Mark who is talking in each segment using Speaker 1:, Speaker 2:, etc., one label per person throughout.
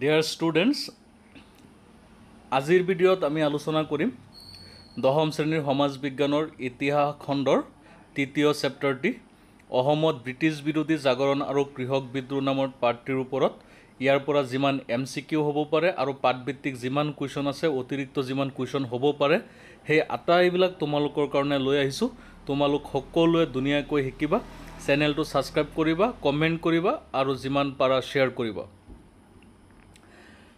Speaker 1: Dear students আজিৰ ভিডিঅ'ত আমি আলোচনা কৰিম দশম শ্ৰেণীৰ সমাজ বিজ্ঞানৰ ইতিহাস খণ্ডৰ তৃতীয় চেপ্টাৰটি অসমত ব্ৰিটিছ বিৰোধী জাগৰণ আৰু কৃষক বিদ্ৰোহ নামৰ পাৰ্টিৰ ওপৰত ইয়াৰ পৰা যিমান এম চি কিউ হ'ব পাৰে আৰু পাঠভিত্তিক যিমান কুৱেশ্যন আছে অতিৰিক্ত যিমান কুৱেশ্যন হ'ব পাৰে সেই আটাইবিলাক তোমালোকৰ কাৰণে লৈ আহিছোঁ তোমালোক সকলোৱে ধুনীয়াকৈ শিকিবা চেনেলটো ছাবস্ক্ৰাইব কৰিবা কমেণ্ট কৰিবা আৰু যিমান পাৰা শ্বেয়াৰ কৰিবা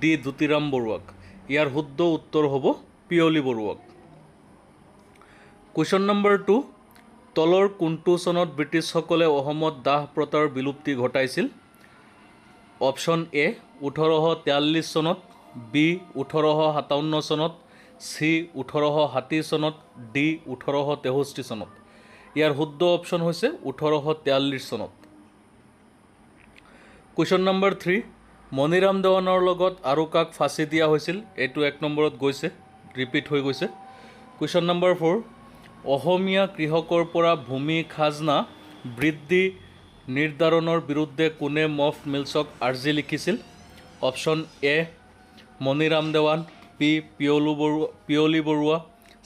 Speaker 1: ডি ধুতিৰাম বৰুৱাক ইয়াৰ শুদ্ধ উত্তৰ হব পিয়লি বৰুৱাক কুৱেশ্যন নম্বৰ টু তলৰ কোনটো চনত ব্ৰিটিছসকলে অসমত দাহ প্ৰতাৰ বিলুপ্তি ঘটাইছিল অপশ্যন এ ওঠৰশ তেয়াল্লিছ চনত বি ওঠৰশ সাতাৱন্ন চনত চি ওঠৰশ ষাঠি চনত ডি ওঠৰশ তেষষ্ঠি চনত ইয়াৰ শুদ্ধ অপশ্যন হৈছে ওঠৰশ তেয়াল্লিছ চনত কুৱেশ্যন নম্বৰ থ্ৰী মণিৰাম দেৱানৰ লগত আৰু কাক ফাঁচি দিয়া হৈছিল এইটো এক নম্বৰত গৈছে ৰিপিট হৈ গৈছে কুৱেশ্যন নম্বৰ ফ'ৰ অসমীয়া কৃষকৰ পৰা ভূমি খাজনা বৃদ্ধি নিৰ্ধাৰণৰ বিৰুদ্ধে কোনে মফ মিলছক আৰ্জি লিখিছিল option A Maniram Dewan B Piyali Barua Piyali Barua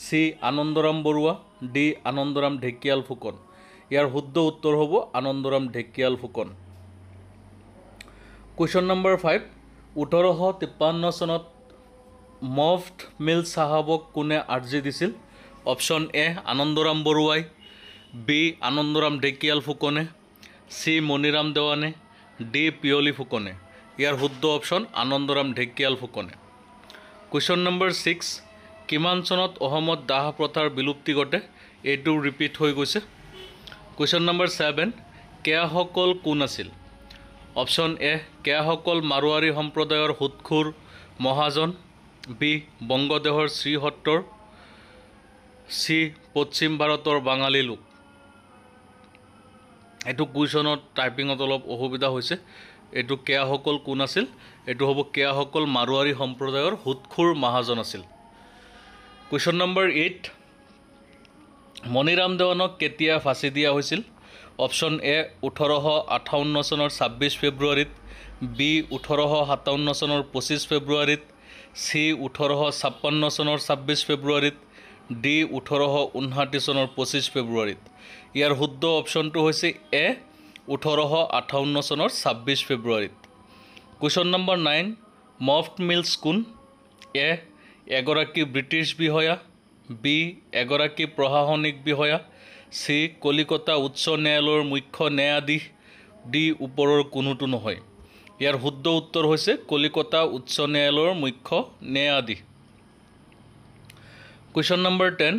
Speaker 1: C Anandaram Barua D Anandaram Dhekial Phukan ইয়াৰ শুদ্ধ উত্তৰ হ'ব Anandaram Dhekial Phukan question number five ওঠৰশ তিপ্পান্ন চনত মফ্ট মিল চাহাবক কোনে আৰ্জি দিছিল অপশ্যন এ আনন্দৰাম বৰুৱাই বি আনন্দৰাম ঢেকিয়াল ফুকনে চি মণিৰাম দেৱানে ডি পিয়লি ফুকনে ইয়াৰ শুদ্ধ অপশ্যন আনন্দৰাম ঢেকিয়াল ফুকনে কুৱেশ্যন নম্বৰ ছিক্স কিমান চনত অসমত দাহ প্ৰথাৰ বিলুপ্তি ঘটে এইটো ৰিপিট হৈ গৈছে কুৱেশ্যন নম্বৰ ছেভেন কেয়াসকল কোন আছিল অপশ্যন এ কেয়াসকল মাৰোৱাৰী সম্প্ৰদায়ৰ সুতখোৰ মহাজন বি বংগদেহৰ শ্ৰীসত্ৰৰ চি পশ্চিম ভাৰতৰ বাঙালী লোক এইটো কুৱেশ্যনত টাইপিঙত অলপ অসুবিধা হৈছে এইটো কেয়াসকল কোন আছিল এইটো হ'ব কেয়াসকল মাৰোৱাৰী সম্প্ৰদায়ৰ সুতখোৰ মহাজন আছিল কুৱেশ্যন নম্বৰ এইট মণিৰাম দেৱানক কেতিয়া ফাঁচি দিয়া হৈছিল অপশ্যন এ ওঠৰশ আঠাৱন্ন চনৰ ছাব্বিছ ফেব্ৰুৱাৰীত বি ওঠৰশ সাতাৱন্ন চনৰ পঁচিছ ফেব্ৰুৱাৰীত চি ওঠৰশ ছাপন্ন চনৰ ছাব্বিছ ফেব্ৰুৱাৰীত ডি ওঠৰশ ঊনষাঠি চনৰ পঁচিছ ফেব্ৰুৱাৰীত ইয়াৰ শুদ্ধ অপশ্যনটো হৈছে এ ওঠৰশ আঠাৱন্ন চনৰ ছাব্বিছ ফেব্ৰুৱাৰীত question number nine Moffat Mills কোন এ এগৰাকী ব্ৰিটিছ বিষয়া বি এগৰাকী প্ৰশাসনিক বিষয়া শ্ৰী কলিকতা উচ্চ ন্যায়ালয়ৰ মুখ্য ন্যায়াধীশ দি ওপৰৰ কোনোটো নহয় ইয়াৰ শুদ্ধ উত্তৰ হৈছে কলিকতা উচ্চ ন্যায়ালয়ৰ মুখ্য ন্যায়াধীশ কুৱেশ্যন নম্বৰ টেন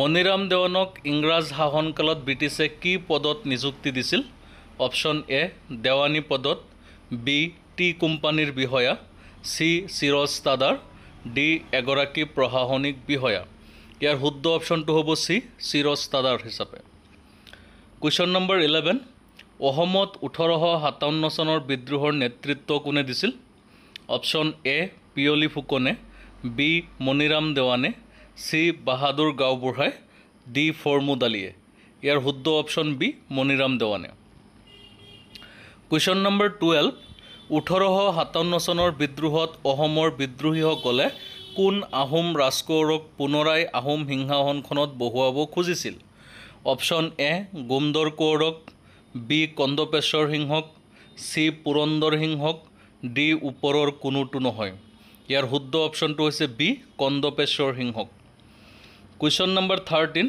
Speaker 1: মণিৰাম দেৱানক ইংৰাজ শাসনকালত ব্ৰিটিছে কি পদত নিযুক্তি দিছিল অপশ্যন এ দেৱানী পদত বি টি কোম্পানীৰ বিষয়া চি চিৰজ তাদাৰ ডি এগৰাকী প্ৰশাসনিক বিষয়া ইয়াৰ শুদ্ধ অপশ্যনটো হ'ব চি চি ৰস্তাদাৰ হিচাপে কুৱেশ্যন নম্বৰ ইলেভেন অসমত ওঠৰশ সাতাৱন্ন চনৰ বিদ্ৰোহৰ নেতৃত্ব কোনে দিছিল অপশ্যন এ পিয়লি ফুকনে বি মণিৰাম দেৱানে চি বাহাদুৰ গাঁওবুঢ়াই ডি ফৰ্মুদালিয়ে ইয়াৰ শুদ্ধ অপশ্যন বি মণিৰাম দেৱানে কুৱেশ্যন নম্বৰ টুৱেলভ ওঠৰশ সাতাৱন্ন চনৰ বিদ্ৰোহত অসমৰ বিদ্ৰোহীসকলে কোন আহোম ৰাজকোঁৱৰক পুনৰাই আহোম সিংহাসনখনত বহুৱাব খুজিছিল অপশ্যন এ গোমদৰ কোঁৱৰক বি কন্দপেশ্বৰ সিংহক চি পুৰন্দৰ সিংহক ডি ওপৰৰ কোনোটো নহয় ইয়াৰ শুদ্ধ অপশ্যনটো হৈছে বি কন্দপেশ্বৰ সিংহক কুৱেশ্যন নম্বৰ থাৰ্টিন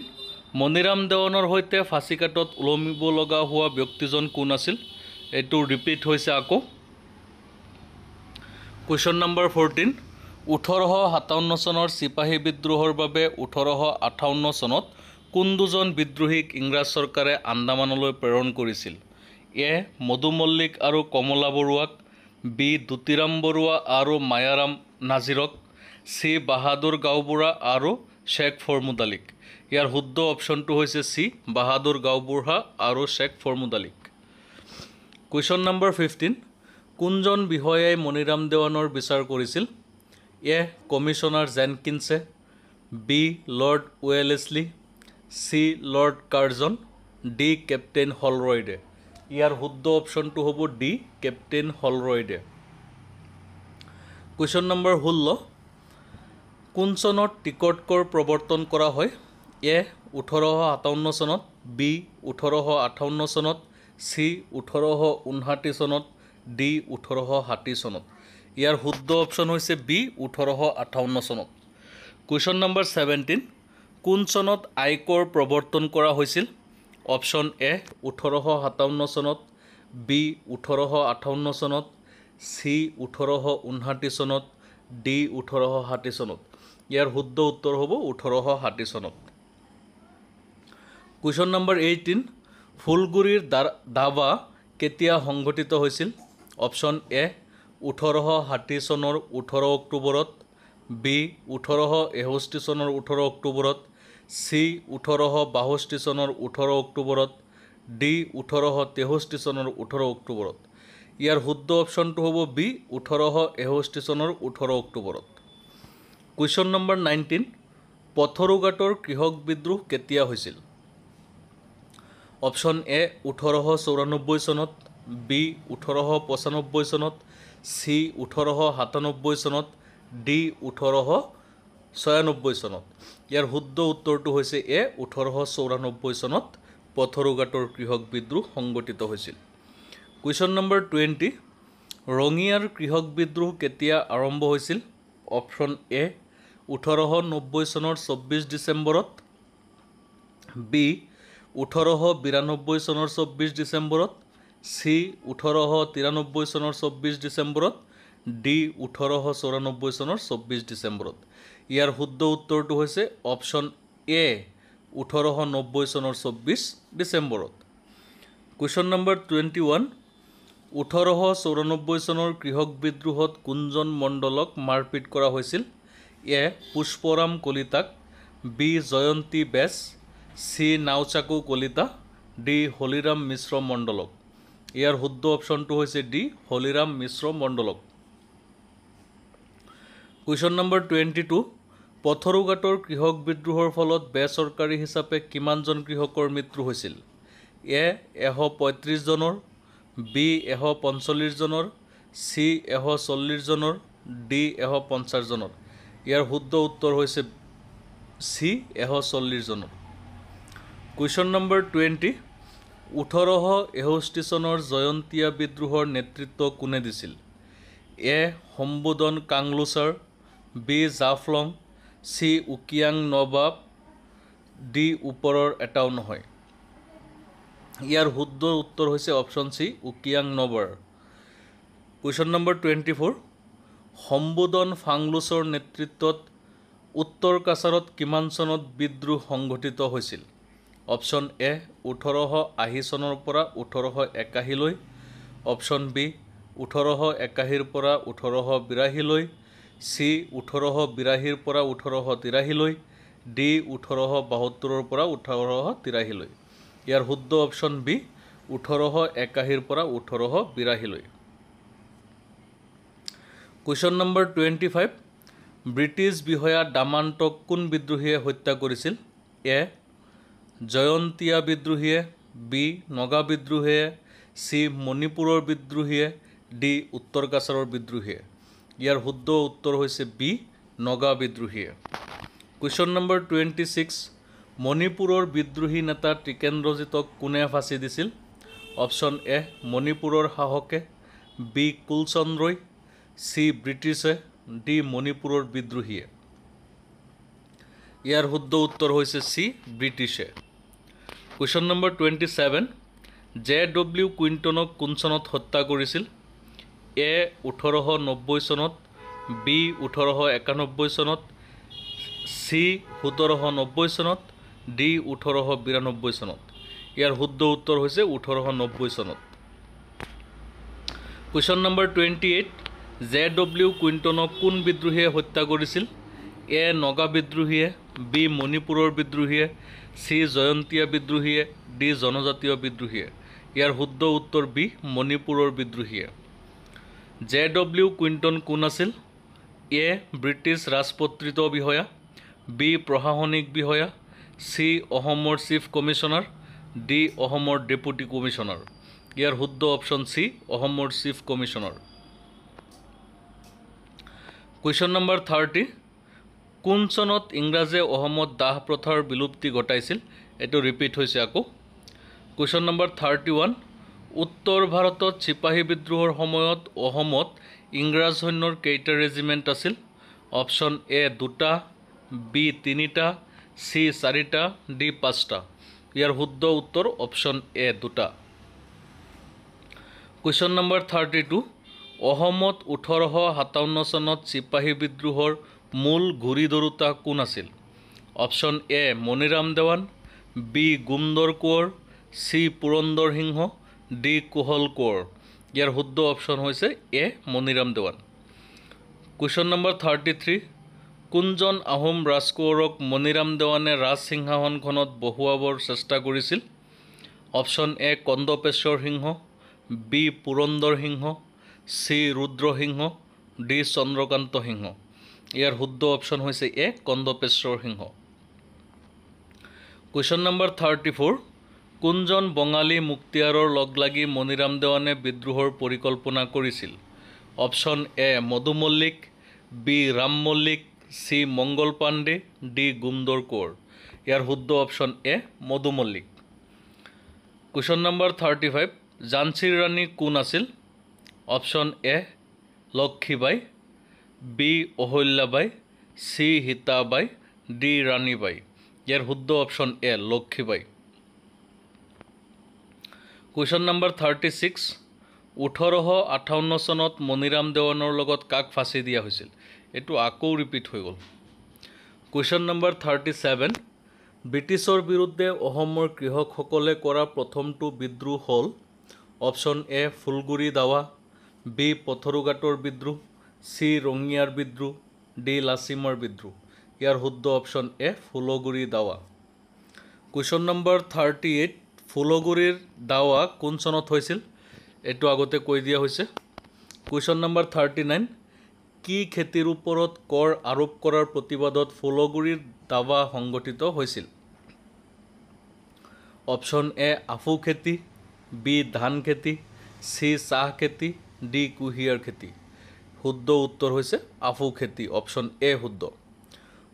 Speaker 1: মণিৰাম দেৱনৰ সৈতে ফাঁচিকাটত ওলমিব লগা হোৱা ব্যক্তিজন কোন আছিল এইটো ৰিপিট হৈছে আকৌ কুৱেশ্যন নম্বৰ ফৰ্টিন ওঠৰশ সাতাৱন্ন চনৰ চিপাহী বিদ্ৰোহৰ বাবে ওঠৰশ আঠাৱন্ন চনত কোন দুজন বিদ্ৰোহীক ইংৰাজ চৰকাৰে আন্দামানলৈ প্ৰেৰণ কৰিছিল এ মধু মল্লিক আৰু কমলা বৰুৱাক বি দুতিৰাম বৰুৱা আৰু মায়াৰাম নাজিৰক চি বাহাদুৰ গাঁওবুঢ়া আৰু শ্বেখ ফৰ্মুদালিক ইয়াৰ শুদ্ধ অপশ্যনটো হৈছে চি বাহাদুৰ গাঁওবুঢ়া আৰু শ্বেখ ফৰ্মুদালিক কুৱেশ্যন নম্বৰ ফিফটিন কোনজন বিষয়াই মণিৰাম দেৱানৰ বিচাৰ কৰিছিল এ কমিশ্যনাৰ জেনকিনছে B lord Wellesley C lord Curzon D captain হলৰয়ডে ইয়াৰ শুদ্ধ অপশ্যনটো হ'ব ডি কেপ্টেইন হলৰয়ডে কুৱেশ্যন নম্বৰ ষোল্ল কোন চনত টিকট কৰ প্ৰৱৰ্তন কৰা হয় এ ওঠৰশ আঠাৱন্ন চনত বি ওঠৰশ আঠাৱন্ন চনত চি ওঠৰশ ঊনষাঠি চনত ডি ওঠৰশ ষাঠি চনত ইয়াৰ শুদ্ধ অপশ্যন হৈছে বি ওঠৰশ আঠাৱন্ন চনত কুৱেশ্যন নম্বৰ ছেভেণ্টিন কোন চনত আয়কৰ প্ৰৱৰ্তন কৰা হৈছিল অপশ্যন এ ওঠৰশ সাতাৱন্ন চনত বি ওঠৰশ আঠাৱন্ন চনত চি ওঠৰশ ঊনষাঠি চনত ডি ওঠৰশ ষাঠি চনত ইয়াৰ শুদ্ধ উত্তৰ হ'ব ওঠৰশ ষাঠি চনত কুৱেশ্যন নম্বৰ এইটিন ফুলগুৰিৰ দা দাৱা কেতিয়া সংঘটিত হৈছিল অপশ্যন এ ওঠৰশ ষাঠি চনৰ ওঠৰ অক্টোবৰত বি ওঠৰশ এষষ্ঠি চনৰ ওঠৰ অক্টোবৰত চি ওঠৰশ বাষষ্ঠি চনৰ ওঠৰ অক্টোবৰত ডি ওঠৰশ তেষষ্ঠি চনৰ ওঠৰ অক্টোবৰত ইয়াৰ শুদ্ধ অপশ্যনটো হ'ব বি ওঠৰশ এষষ্ঠি চনৰ ওঠৰ অক্টোবৰত কুৱেশ্যন নম্বৰ নাইনটিন পথৰুঘাটৰ কৃষক বিদ্ৰোহ কেতিয়া হৈছিল অপশ্যন এ ওঠৰশ চৌৰান্নব্বৈ চনত বি ওঠৰশ পঁচানব্বৈ চনত চি ওঠৰশ সাতানব্বৈ চনত ডি ওঠৰশ ছয়ানব্বৈ চনত ইয়াৰ শুদ্ধ উত্তৰটো হৈছে এ ওঠৰশ চৌৰানব্বৈ চনত পথৰুঘাটৰ কৃষক বিদ্ৰোহ সংঘটিত হৈছিল কুৱেশ্যন নম্বৰ টুৱেণ্টি ৰঙিয়াৰ কৃষক বিদ্ৰোহ কেতিয়া আৰম্ভ হৈছিল অপশ্যন এ ওঠৰশ নব্বৈ চনৰ চৌব্বিছ ডিচেম্বৰত বি ওঠৰশ বিৰানব্বৈ চনৰ চৌব্বিছ ডিচেম্বৰত চি ওঠৰশ তিৰান্নব্বৈ চনৰ চৌব্বিছ ডিচেম্বৰত ডি ওঠৰশ চৌৰান্নব্বৈ চনৰ চৌব্বিছ ডিচেম্বৰত ইয়াৰ শুদ্ধ উত্তৰটো হৈছে অপশ্যন এ ওঠৰশ নব্বৈ চনৰ চৌব্বিছ ডিচেম্বৰত কুৱেশ্যন নম্বৰ টুৱেণ্টি ওৱান ওঠৰশ চৌৰান্নব্বৈ চনৰ কৃষক বিদ্ৰোহত কোনজন মণ্ডলক মাৰপিট কৰা হৈছিল এ পুষ্পৰাম কলিতাক বি জয়ন্তী বেচ চি নাওচাকু কলিতা ডি হলিৰাম মিশ্ৰ মণ্ডলক ইয়াৰ শুদ্ধ অপশ্যনটো হৈছে ডি হলিৰাম মিশ্ৰ মণ্ডলক কুৱেশ্যন নম্বৰ টুৱেণ্টি টু পথৰুঘাটৰ কৃষক বিদ্ৰোহৰ ফলত বেচৰকাৰী হিচাপে কিমানজন কৃষকৰ মৃত্যু হৈছিল এ এশ পঁয়ত্ৰিছজনৰ বি এশ পঞ্চল্লিছজনৰ চি এশ চল্লিছজনৰ ডি এশ পঞ্চাছজনৰ ইয়াৰ শুদ্ধ উত্তৰ হৈছে চি এশ চল্লিছজনৰ কুৱেশ্যন নম্বৰ টুৱেণ্টি ওঠৰশ এষষ্ঠি চনৰ জয়ন্তীয়া বিদ্ৰোহৰ নেতৃত্ব কোনে দিছিল এ সম্বোধন কাংলোচাৰ B Jaflong C Ukiang Nongbah D ওপৰৰ এটাও নহয় ইয়াৰ শুদ্ধ উত্তৰ হৈছে অপশ্যন চি উকিয়াং নবৰ question number twenty four Sambudhan ফাংলোচৰ নেতৃত্বত উত্তৰ কাছাৰত কিমান চনত বিদ্ৰোহ সংঘটিত হৈছিল অপশ্যন এ ওঠৰশ আশী চনৰ পৰা ওঠৰশ একাশীলৈ অপশ্যন বি ওঠৰশ একাশীৰ পৰা ওঠৰশ বিৰাশীলৈ চি ওঠৰশ বিৰাশীৰ পৰা ওঠৰশ তিৰাশীলৈ ডি ওঠৰশ বাসত্তৰৰ পৰা ওঠৰশ তিৰাশীলৈ ইয়াৰ শুদ্ধ অপশ্যন বি ওঠৰশ একাশীৰ পৰা ওঠৰশ বিৰাশীলৈ question number twenty five British বিষয়া ডামান্তক কোন বিদ্ৰোহীয়ে হত্যা কৰিছিল এ জয়ন্তীয়া বিদ্ৰোহীয়ে বি নগা বিদ্ৰোহীয়ে চি মণিপুৰৰ বিদ্ৰোহীয়ে ডি উত্তৰ কাছাৰৰ বিদ্ৰোহীয়ে ইয়াৰ শুদ্ধ উত্তৰ হৈছে বি নগা বিদ্ৰোহীয়ে কুৱেশ্যন নম্বৰ টুৱেণ্টি ছিক্স মণিপুৰৰ বিদ্ৰোহী নেতা ত্ৰিকেন্দ্ৰজিতক কোনে ফাঁচি দিছিল অপশ্যন এ মণিপুৰৰ সাহসে বি কুলচন্দ্ৰই চি ব্ৰিটিছে ডি মণিপুৰৰ বিদ্ৰোহীয়ে ইয়াৰ শুদ্ধ উত্তৰ হৈছে চি ব্ৰিটিছে question number twenty seven J W কুইণ্টনক কোন চনত হত্যা কৰিছিল এ ওঠৰশ নব্বৈ চনত বি ওঠৰশ একানব্বৈ চনত চি সোতৰশ নব্বৈ চনত ডি ওঠৰশ বিৰান্নব্বৈ চনত ইয়াৰ শুদ্ধ উত্তৰ হৈছে ওঠৰশ নব্বৈ চনত question number twenty eight J W কুইণ্টনক কোন বিদ্ৰোহীয়ে হত্যা কৰিছিল এ নগা বিদ্ৰোহীয়ে বি মণিপুৰৰ বিদ্ৰোহীয়ে চি জয়ন্তীয়া বিদ্ৰোহীয়ে ডি জনজাতীয় বিদ্ৰোহীয়ে ইয়াৰ শুদ্ধ উত্তৰ বি মণিপুৰৰ বিদ্ৰোহীয়ে জে ডব্লিউ কুইণ্টন কোন আছিল এ ব্ৰিটিছ ৰাজপত্ৰিত বিষয়া বি প্ৰশাসনিক বিষয়া চি অসমৰ চিফ কমিশ্যনাৰ ডি অসমৰ ডেপুটি কমিশ্যনাৰ ইয়াৰ শুদ্ধ অপশ্যন চি অসমৰ chief commissioner question number thirty কোন চনত ইংৰাজে অসমত দাহ প্ৰথাৰ বিলুপ্তি ঘটাইছিল এইটো ৰিপিট হৈছে আকৌ কুৱেশ্যন নম্বৰ থাৰ্টি ওৱান উত্তৰ ভাৰতত চিপাহী বিদ্ৰোহৰ সময়ত অসমত ইংৰাজ সৈন্যৰ কেইটা ৰেজিমেণ্ট আছিল অপশ্যন এ দুটা বি তিনিটা চি চাৰিটা ডি পাঁচটা ইয়াৰ শুদ্ধ উত্তৰ অপশ্যন এ দুটা কুৱেশ্যন নম্বৰ থাৰ্টি টু অসমত ওঠৰশ সাতাৱন্ন চনত চিপাহী বিদ্ৰোহৰ মূল ঘূৰি দৰুতা কোন আছিল option A Maniram Dewan B Gomdhar Konwar C Purandar Singha D Kohal Konwar ইয়াৰ শুদ্ধ অপশ্যন হৈছে A Maniram Dewan question number thirty three কোনজন আহোম ৰাজকোঁৱৰক মণিৰাম দেৱানে ৰাজসিংহাসনখনত বহুৱাবৰ চেষ্টা কৰিছিল option A Kandarpeswar Singha B Purandar Singha C Rudrasingha D Chandrakanta Singha ইয়াৰ শুদ্ধ অপশ্যন হৈছে A Kandarpeswar Singha question number thirty four কোনজন বঙালী মুক্তিয়াৰৰ লগ লাগি মণিৰাম দেৱানে বিদ্ৰোহৰ পৰিকল্পনা কৰিছিল option A Madhu Mallick B Ram Mallick C Mangal Pandey D Gomdhar Konwar ইয়াৰ শুদ্ধ option A Madhu Mallick question number thirty five ঝান্সীৰ ৰাণী কোন আছিল option A Lakshmibai B Ahilyabai C Hitabai D Ranibai ইয়াৰ শুদ্ধ option A Lakshmibai question number thirty six ওঠৰশ আঠাৱন্ন চনত মণিৰাম দেৱানৰ লগত কাক ফাঁচি দিয়া হৈছিল এইটো আকৌ ৰিপিট হৈ গ'ল কুৱেশ্যন নম্বৰ থাৰ্টি ছেভেন ব্ৰিটিছৰ বিৰুদ্ধে অসমৰ কৃষকসকলে কৰা প্ৰথমটো বিদ্ৰোহ হ'ল অপশ্যন এ ফুলগুৰি দাৱা বি পথৰুঘাটৰ বিদ্ৰোহ চি ৰঙিয়াৰ বিদ্ৰোহ ডি লাচিমৰ বিদ্ৰোহ ইয়াৰ শুদ্ধ অপশ্যন এ ফুলগুৰি দাৱা কুৱেশ্যন নম্বৰ থাৰ্টি এইট ফুলগুৰিৰ দাৱা কোন চনত হৈছিল এইটো আগতে কৈ দিয়া হৈছে কুৱেশ্যন নম্বৰ থাৰ্টি নাইন কি খেতিৰ ওপৰত কৰ আৰোপ কৰাৰ প্ৰতিবাদত ফুলগুৰিৰ দাৱা সংগঠিত হৈছিল অপশ্যন এ আফু খেতি বি ধান খেতি চি চাহ খেতি ডি কুঁহিয়াৰ খেতি শুদ্ধ উত্তৰ হৈছে আফু খেতি অপশ্যন এ শুদ্ধ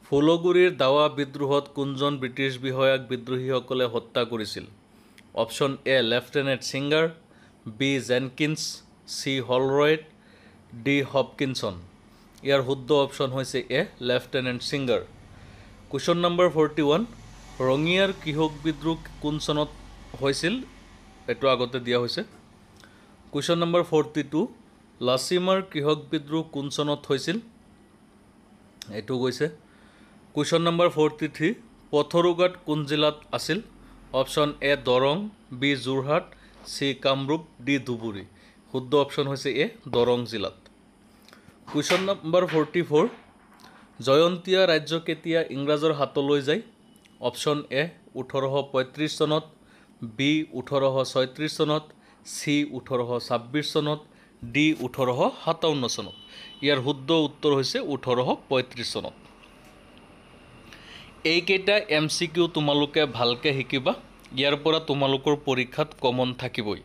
Speaker 1: ফুলগুৰিৰ দাৱা বিদ্ৰোহত কোনজন ব্ৰিটিছ বিষয়াক বিদ্ৰোহীসকলে হত্যা কৰিছিল option A lieutenant Singer B Jenkins C Holroyd D Hopkinson ইয়াৰ শুদ্ধ অপশ্যন হৈছে A lieutenant Singer question number forty one ৰঙিয়াৰ কৃষক বিদ্ৰোহ কোন চনত হৈছিল এইটো আগতে দিয়া হৈছে কুৱেশ্যন নম্বৰ ফৰ্টি টু লাচিমাৰ কৃষক বিদ্ৰোহ কোন চনত হৈছিল এইটো গৈছে question number forty three Patharughat কোন জিলাত আছিল option A Darrang B Jorhat C Kamrup D Dhubri শুদ্ধ অপশ্যন হৈছে এ দৰং জিলাত question number forty four Jaintia ৰাজ্য কেতিয়া ইংৰাজৰ হাতলৈ যায় অপশ্যন এ ওঠৰশ পঁয়ত্ৰিছ চনত বি ওঠৰশ ছয়ত্ৰিছ চনত চি ওঠৰশ ছাব্বিছ চনত ডি ওঠৰশ সাতাৱন্ন চনত ইয়াৰ শুদ্ধ উত্তৰ হৈছে ওঠৰশ পঁয়ত্ৰিছ চনত এইকেইটা এম চি কিউ তোমালোকে ভালকৈ শিকিবা ইয়াৰ পৰা তোমালোকৰ পৰীক্ষাত কমন থাকিবই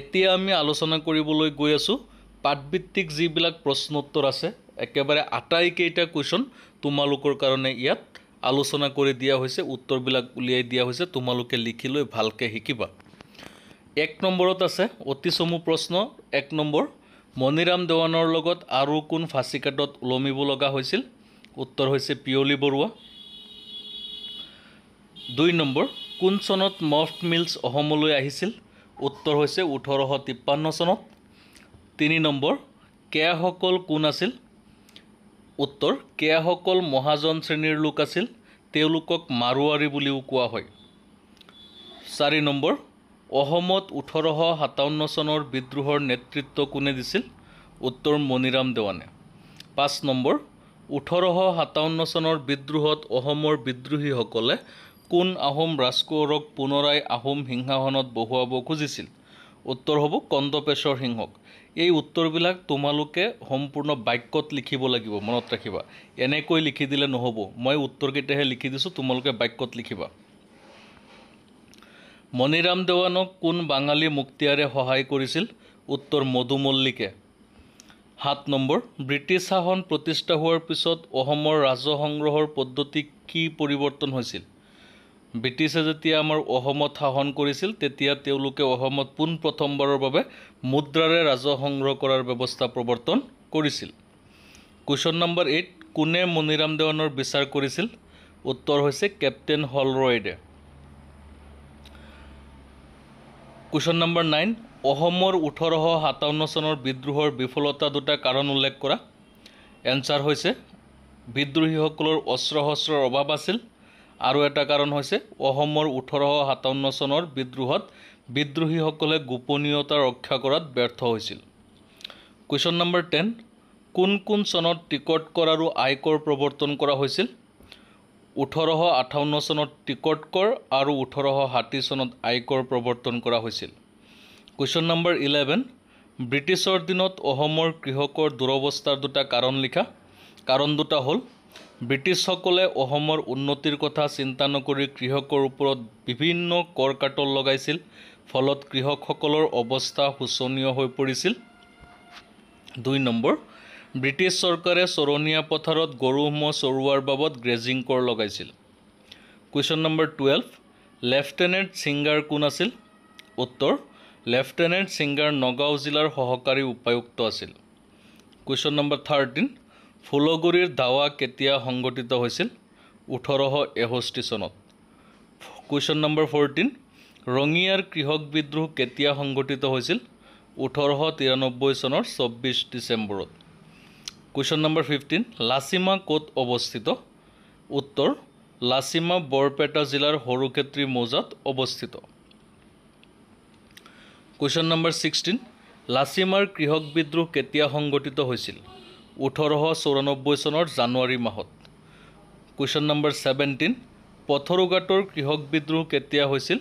Speaker 1: এতিয়া আমি আলোচনা কৰিবলৈ গৈ আছোঁ পাঠভিত্তিক যিবিলাক প্ৰশ্নোত্তৰ আছে একেবাৰে আটাইকেইটা কুৱেশ্যন তোমালোকৰ কাৰণে ইয়াত আলোচনা কৰি দিয়া হৈছে উত্তৰবিলাক উলিয়াই দিয়া হৈছে তোমালোকে লিখি লৈ ভালকৈ শিকিবা এক নম্বৰত আছে অতি চমু প্ৰশ্ন এক নম্বৰ মণিৰাম দেৱানৰ লগত আৰু কোন ফাঁচিকাটত ওলমিব লগা হৈছিল উত্তৰ হৈছে পিয়লি বৰুৱা দুই নম্বৰ কোন চনত মফ্ট মিলছ অসমলৈ আহিছিল উত্তৰ হৈছে ওঠৰশ তিপ্পান্ন চনত তিনি নম্বৰ কেয়াসকল কোন আছিল উত্তৰ কেয়াসকল মহাজন শ্ৰেণীৰ লোক আছিল তেওঁলোকক মাৰোৱাৰী বুলিও কোৱা হয় চাৰি নম্বৰ অসমত ওঠৰশ সাতাৱন্ন চনৰ বিদ্ৰোহৰ নেতৃত্ব কোনে দিছিল উত্তৰ মণিৰাম দেৱানে পাঁচ নম্বৰ ওঠৰশ সাতাৱন্ন চনৰ বিদ্ৰোহত অসমৰ বিদ্ৰোহীসকলে কোন আহোম ৰাজকোঁৱৰক পুনৰাই আহোম সিংহাসনত বহুৱাব খুজিছিল উত্তৰ হ'ব কন্দপেশ্বৰ সিংহক এই উত্তৰবিলাক তোমালোকে সম্পূৰ্ণ বাক্যত লিখিব লাগিব মনত ৰাখিবা এনেকৈ লিখি দিলে নহ'ব মই উত্তৰকেইটাহে লিখি দিছোঁ তোমালোকে বাক্যত লিখিবা মণিৰাম দেৱানক কোন বাঙালী মুক্তিয়াৰে সহায় কৰিছিল উত্তৰ মধু মল্লিকে সাত নম্বৰ ব্ৰিটিছ শাসন প্ৰতিষ্ঠা হোৱাৰ পিছত অসমৰ ৰাজহ সংগ্ৰহৰ পদ্ধতি কি পৰিৱৰ্তন হৈছিল ব্ৰিটিছে যেতিয়া আমাৰ অসমত শাসন কৰিছিল তেতিয়া তেওঁলোকে অসমত পোনপ্ৰথমবাৰৰ বাবে মুদ্ৰাৰে ৰাজহ সংগ্ৰহ কৰাৰ ব্যৱস্থা প্ৰৱৰ্তন কৰিছিল কুৱেশ্যন নম্বৰ এইট কোনে মণিৰাম দেৱানৰ বিচাৰ কৰিছিল উত্তৰ হৈছে কেপ্টেইন হলৰয়ডে কুৱেশ্যন নম্বৰ নাইন অসমৰ ওঠৰশ সাতাৱন্ন চনৰ বিদ্ৰোহৰ বিফলতা দুটা কাৰণ উল্লেখ কৰা এনচাৰ হৈছে বিদ্ৰোহীসকলৰ অস্ত্ৰ শস্ত্ৰৰ অভাৱ আছিল আৰু এটা কাৰণ হৈছে অসমৰ ওঠৰশ সাতাৱন্ন চনৰ বিদ্ৰোহত বিদ্ৰোহীসকলে গোপনীয়তা ৰক্ষা কৰাত ব্যৰ্থ হৈছিল কুৱেশ্যন নম্বৰ টেন কোন কোন চনত টিকট কৰ আৰু আয়কৰ প্ৰৱৰ্তন কৰা হৈছিল ওঠৰশ আঠাৱন্ন চনত টিকট কৰ আৰু ওঠৰশ ষাঠি চনত আয়কৰ প্ৰৱৰ্তন কৰা হৈছিল কুৱেশ্যন নম্বৰ ইলেভেন ব্ৰিটিছৰ দিনত অসমৰ কৃষকৰ দুৰৱস্থাৰ দুটা কাৰণ লিখা কাৰণ দুটা হ'ল ব্ৰিটিছসকলে অসমৰ উন্নতিৰ কথা চিন্তা নকৰি কৃষকৰ ওপৰত বিভিন্ন কৰ কাটল লগাইছিল ফলত কৃষকসকলৰ অৱস্থা শোচনীয় হৈ পৰিছিল দুই নম্বৰ ব্ৰিটিছ চৰকাৰে চৰণীয়া পথাৰত গৰুসমূহ চৰোৱাৰ বাবদ গ্ৰেজিং কৰ লগাইছিল question number twelve lieutenant Singer কোন আছিল উত্তৰ লেফটেনেণ্ট ছিংগাৰ নগাঁও জিলাৰ সহকাৰী উপায়ুক্ত আছিল কুৱেশ্যন নম্বৰ থাৰ্টিন ফুলগুৰিৰ ধাৱা কেতিয়া সংঘটিত হৈছিল ওঠৰশ এষষ্ঠি চনত কুৱেশ্যন নম্বৰ ফ'ৰটিন ৰঙিয়াৰ কৃষক বিদ্ৰোহ কেতিয়া সংঘটিত হৈছিল ওঠৰশ তিৰান্নব্বৈ চনৰ চৌব্বিছ ডিচেম্বৰত কুৱেশ্যন নম্বৰ ফিফটিন লাচিমা ক'ত অৱস্থিত উত্তৰ লাচিমা বৰপেটা জিলাৰ সৰুক্ষেত্ৰী মৌজাত অৱস্থিত কুৱেশ্যন নম্বৰ ছিক্সটিন লাচিমাৰ কৃষক বিদ্ৰোহ কেতিয়া সংঘটিত হৈছিল ওঠৰশ চৌৰানব্বৈ চনৰ জানুৱাৰী মাহত কুৱেশ্যন নম্বৰ ছেভেণ্টিন পথৰুঘাটৰ কৃষক বিদ্ৰোহ কেতিয়া হৈছিল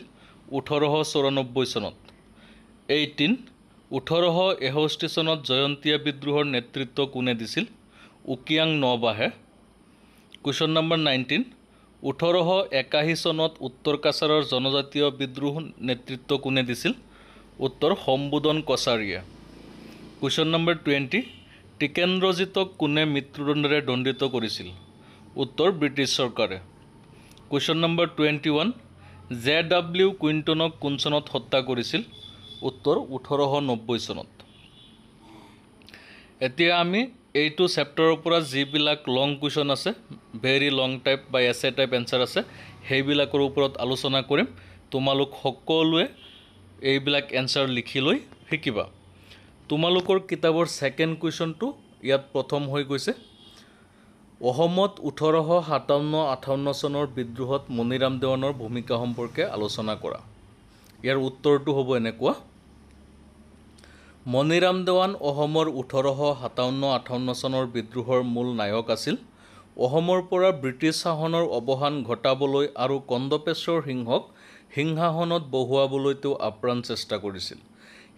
Speaker 1: ওঠৰশ চৌৰানব্বৈ চনত এইটিন ওঠৰশ এষষ্ঠি চনত জয়ন্তীয়া বিদ্ৰোহৰ নেতৃত্ব কোনে দিছিল উকিয়াং নবাহে কুৱেশ্যন নম্বৰ নাইনটিন ওঠৰশ একাশী চনত উত্তৰ কাছাৰৰ জনজাতীয় বিদ্ৰোহ নেতৃত্ব কোনে দিছিল উত্তৰ সম্বোধন কছাৰীয়ে কুৱেশ্যন নম্বৰ টুৱেণ্টি টিকেন্দ্ৰজিতক কোনে মৃত্যুদণ্ডেৰে দণ্ডিত কৰিছিল উত্তৰ ব্ৰিটিছ চৰকাৰে question number twenty one J W কুইণ্টনক কোন চনত হত্যা কৰিছিল উত্তৰ ওঠৰশ নব্বৈ চনত এতিয়া আমি এইটো চেপ্টাৰৰ পৰা যিবিলাক লং কুৱেশ্যন আছে ভেৰি লং টাইপ বা এছ এ টাইপ এনচাৰ আছে সেইবিলাকৰ ওপৰত আলোচনা কৰিম তোমালোক সকলোৱে এইবিলাক এনচাৰ লিখি লৈ শিকিবা তোমালোকৰ কিতাপৰ ছেকেণ্ড কুৱেশ্যনটো ইয়াত প্ৰথম হৈ গৈছে অসমত ওঠৰশ সাতাৱন্ন আঠাৱন্ন চনৰ বিদ্ৰোহত মণিৰাম দেৱানৰ ভূমিকা সম্পৰ্কে আলোচনা কৰা ইয়াৰ উত্তৰটো হ'ব এনেকুৱা মণিৰাম দেৱান অসমৰ ওঠৰশ সাতাৱন্ন আঠাৱন্ন চনৰ বিদ্ৰোহৰ মূল নায়ক আছিল অসমৰ পৰা ব্ৰিটিছ শাসনৰ অৱসান ঘটাবলৈ আৰু কন্দপেশ্বৰ সিংহক সিংহাসনত বহুৱাবলৈ তেওঁ আপ্ৰাণ চেষ্টা কৰিছিল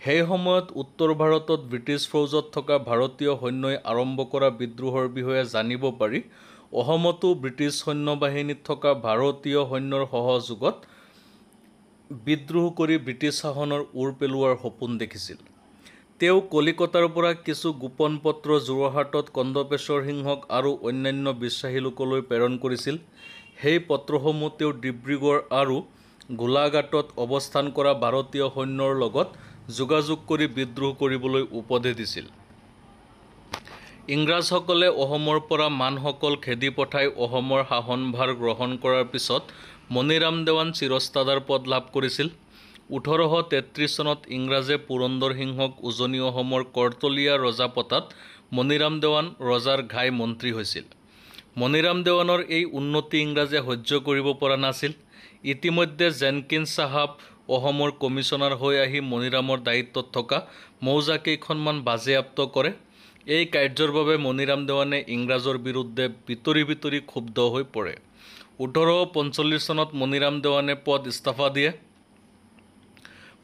Speaker 1: সেই সময়ত উত্তৰ ভাৰতত ব্ৰিটিছ ফৌজত থকা ভাৰতীয় সৈন্যই আৰম্ভ কৰা বিদ্ৰোহৰ বিষয়ে জানিব পাৰি অসমতো ব্ৰিটিছ সৈন্য বাহিনীত থকা ভাৰতীয় সৈন্যৰ সহযোগত বিদ্ৰোহ কৰি ব্ৰিটিছ শাসনৰ ওৰ পেলোৱাৰ সপোন দেখিছিল তেওঁ কলিকতাৰ পৰা কিছু গোপন পত্ৰ যোৰহাটত কন্দপেশ্বৰ সিংহক আৰু অন্যান্য বিশ্বাসী লোকলৈ প্ৰেৰণ কৰিছিল সেই পত্ৰসমূহ তেওঁ ডিব্ৰুগড় আৰু গোলাঘাটত অৱস্থান কৰা ভাৰতীয় সৈন্যৰ লগত যোগাযোগ কৰি বিদ্ৰোহ কৰিবলৈ উপদেশ দিছিল ইংৰাজসকলে অসমৰ পৰা মানসকল খেদি পঠাই অসমৰ শাসনভাৰ গ্ৰহণ কৰাৰ পিছত মণিৰাম দেৱান চিৰস্তাদাৰ পদ লাভ কৰিছিল ওঠৰশ তেত্ৰিছ চনত ইংৰাজে পুৰন্দৰ সিংহক উজনি অসমৰ কৰ্তলীয়া ৰজা পতাত মণিৰাম দেৱান ৰজাৰ ঘাই মন্ত্ৰী হৈছিল মণিৰাম দেৱানৰ এই উন্নতি ইংৰাজে সহ্য কৰিব পৰা নাছিল ইতিমধ্যে জেনকিন চাহাব অসমৰ কমিশ্যনাৰ হৈ আহি মণিৰামৰ দায়িত্বত থকা মৌজা কেইখনমান বাজেয়াপ্ত কৰে এই কাৰ্যৰ বাবে মণিৰাম দেৱানে ইংৰাজৰ বিৰুদ্ধে বিতৰি বিতৰি ক্ষুব্ধ হৈ পৰে ওঠৰশ পঞ্চল্লিছ চনত মণিৰাম দেৱানে পদ ইস্তফা দিয়ে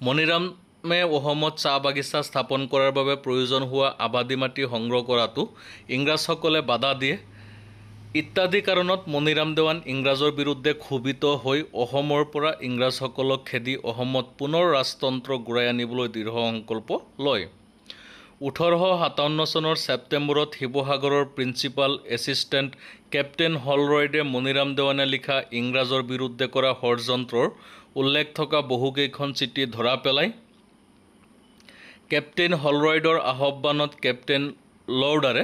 Speaker 1: মণিৰামে অসমত চাহ বাগিচা স্থাপন কৰাৰ বাবে প্ৰয়োজন হোৱা আবাদী মাটি সংগ্ৰহ কৰাটো ইংৰাজসকলে বাধা দিয়ে ইত্যাদি কাৰণত মণিৰাম দেৱান ইংৰাজৰ বিৰুদ্ধে ক্ষোভিত হৈ অসমৰ পৰা ইংৰাজসকলক খেদি অসমত পুনৰ ৰাজতন্ত্ৰ ঘূৰাই আনিবলৈ দৃঢ় সংকল্প লয় ওঠৰশ সাতাৱন্ন চনৰ ছেপ্টেম্বৰত শিৱসাগৰৰ প্ৰিন্সিপাল এছিষ্টেণ্ট কেপ্টেইন হলৰয়ডে মণিৰাম দেৱানে লিখা ইংৰাজৰ বিৰুদ্ধে কৰা ষড়যন্ত্ৰৰ উল্লেখ থকা বহুকেইখন চিঠি ধৰা পেলাই কেপ্টেইন হলৰয়ডৰ আহ্বানত কেপ্টেইন ল'ৰ্ডাৰে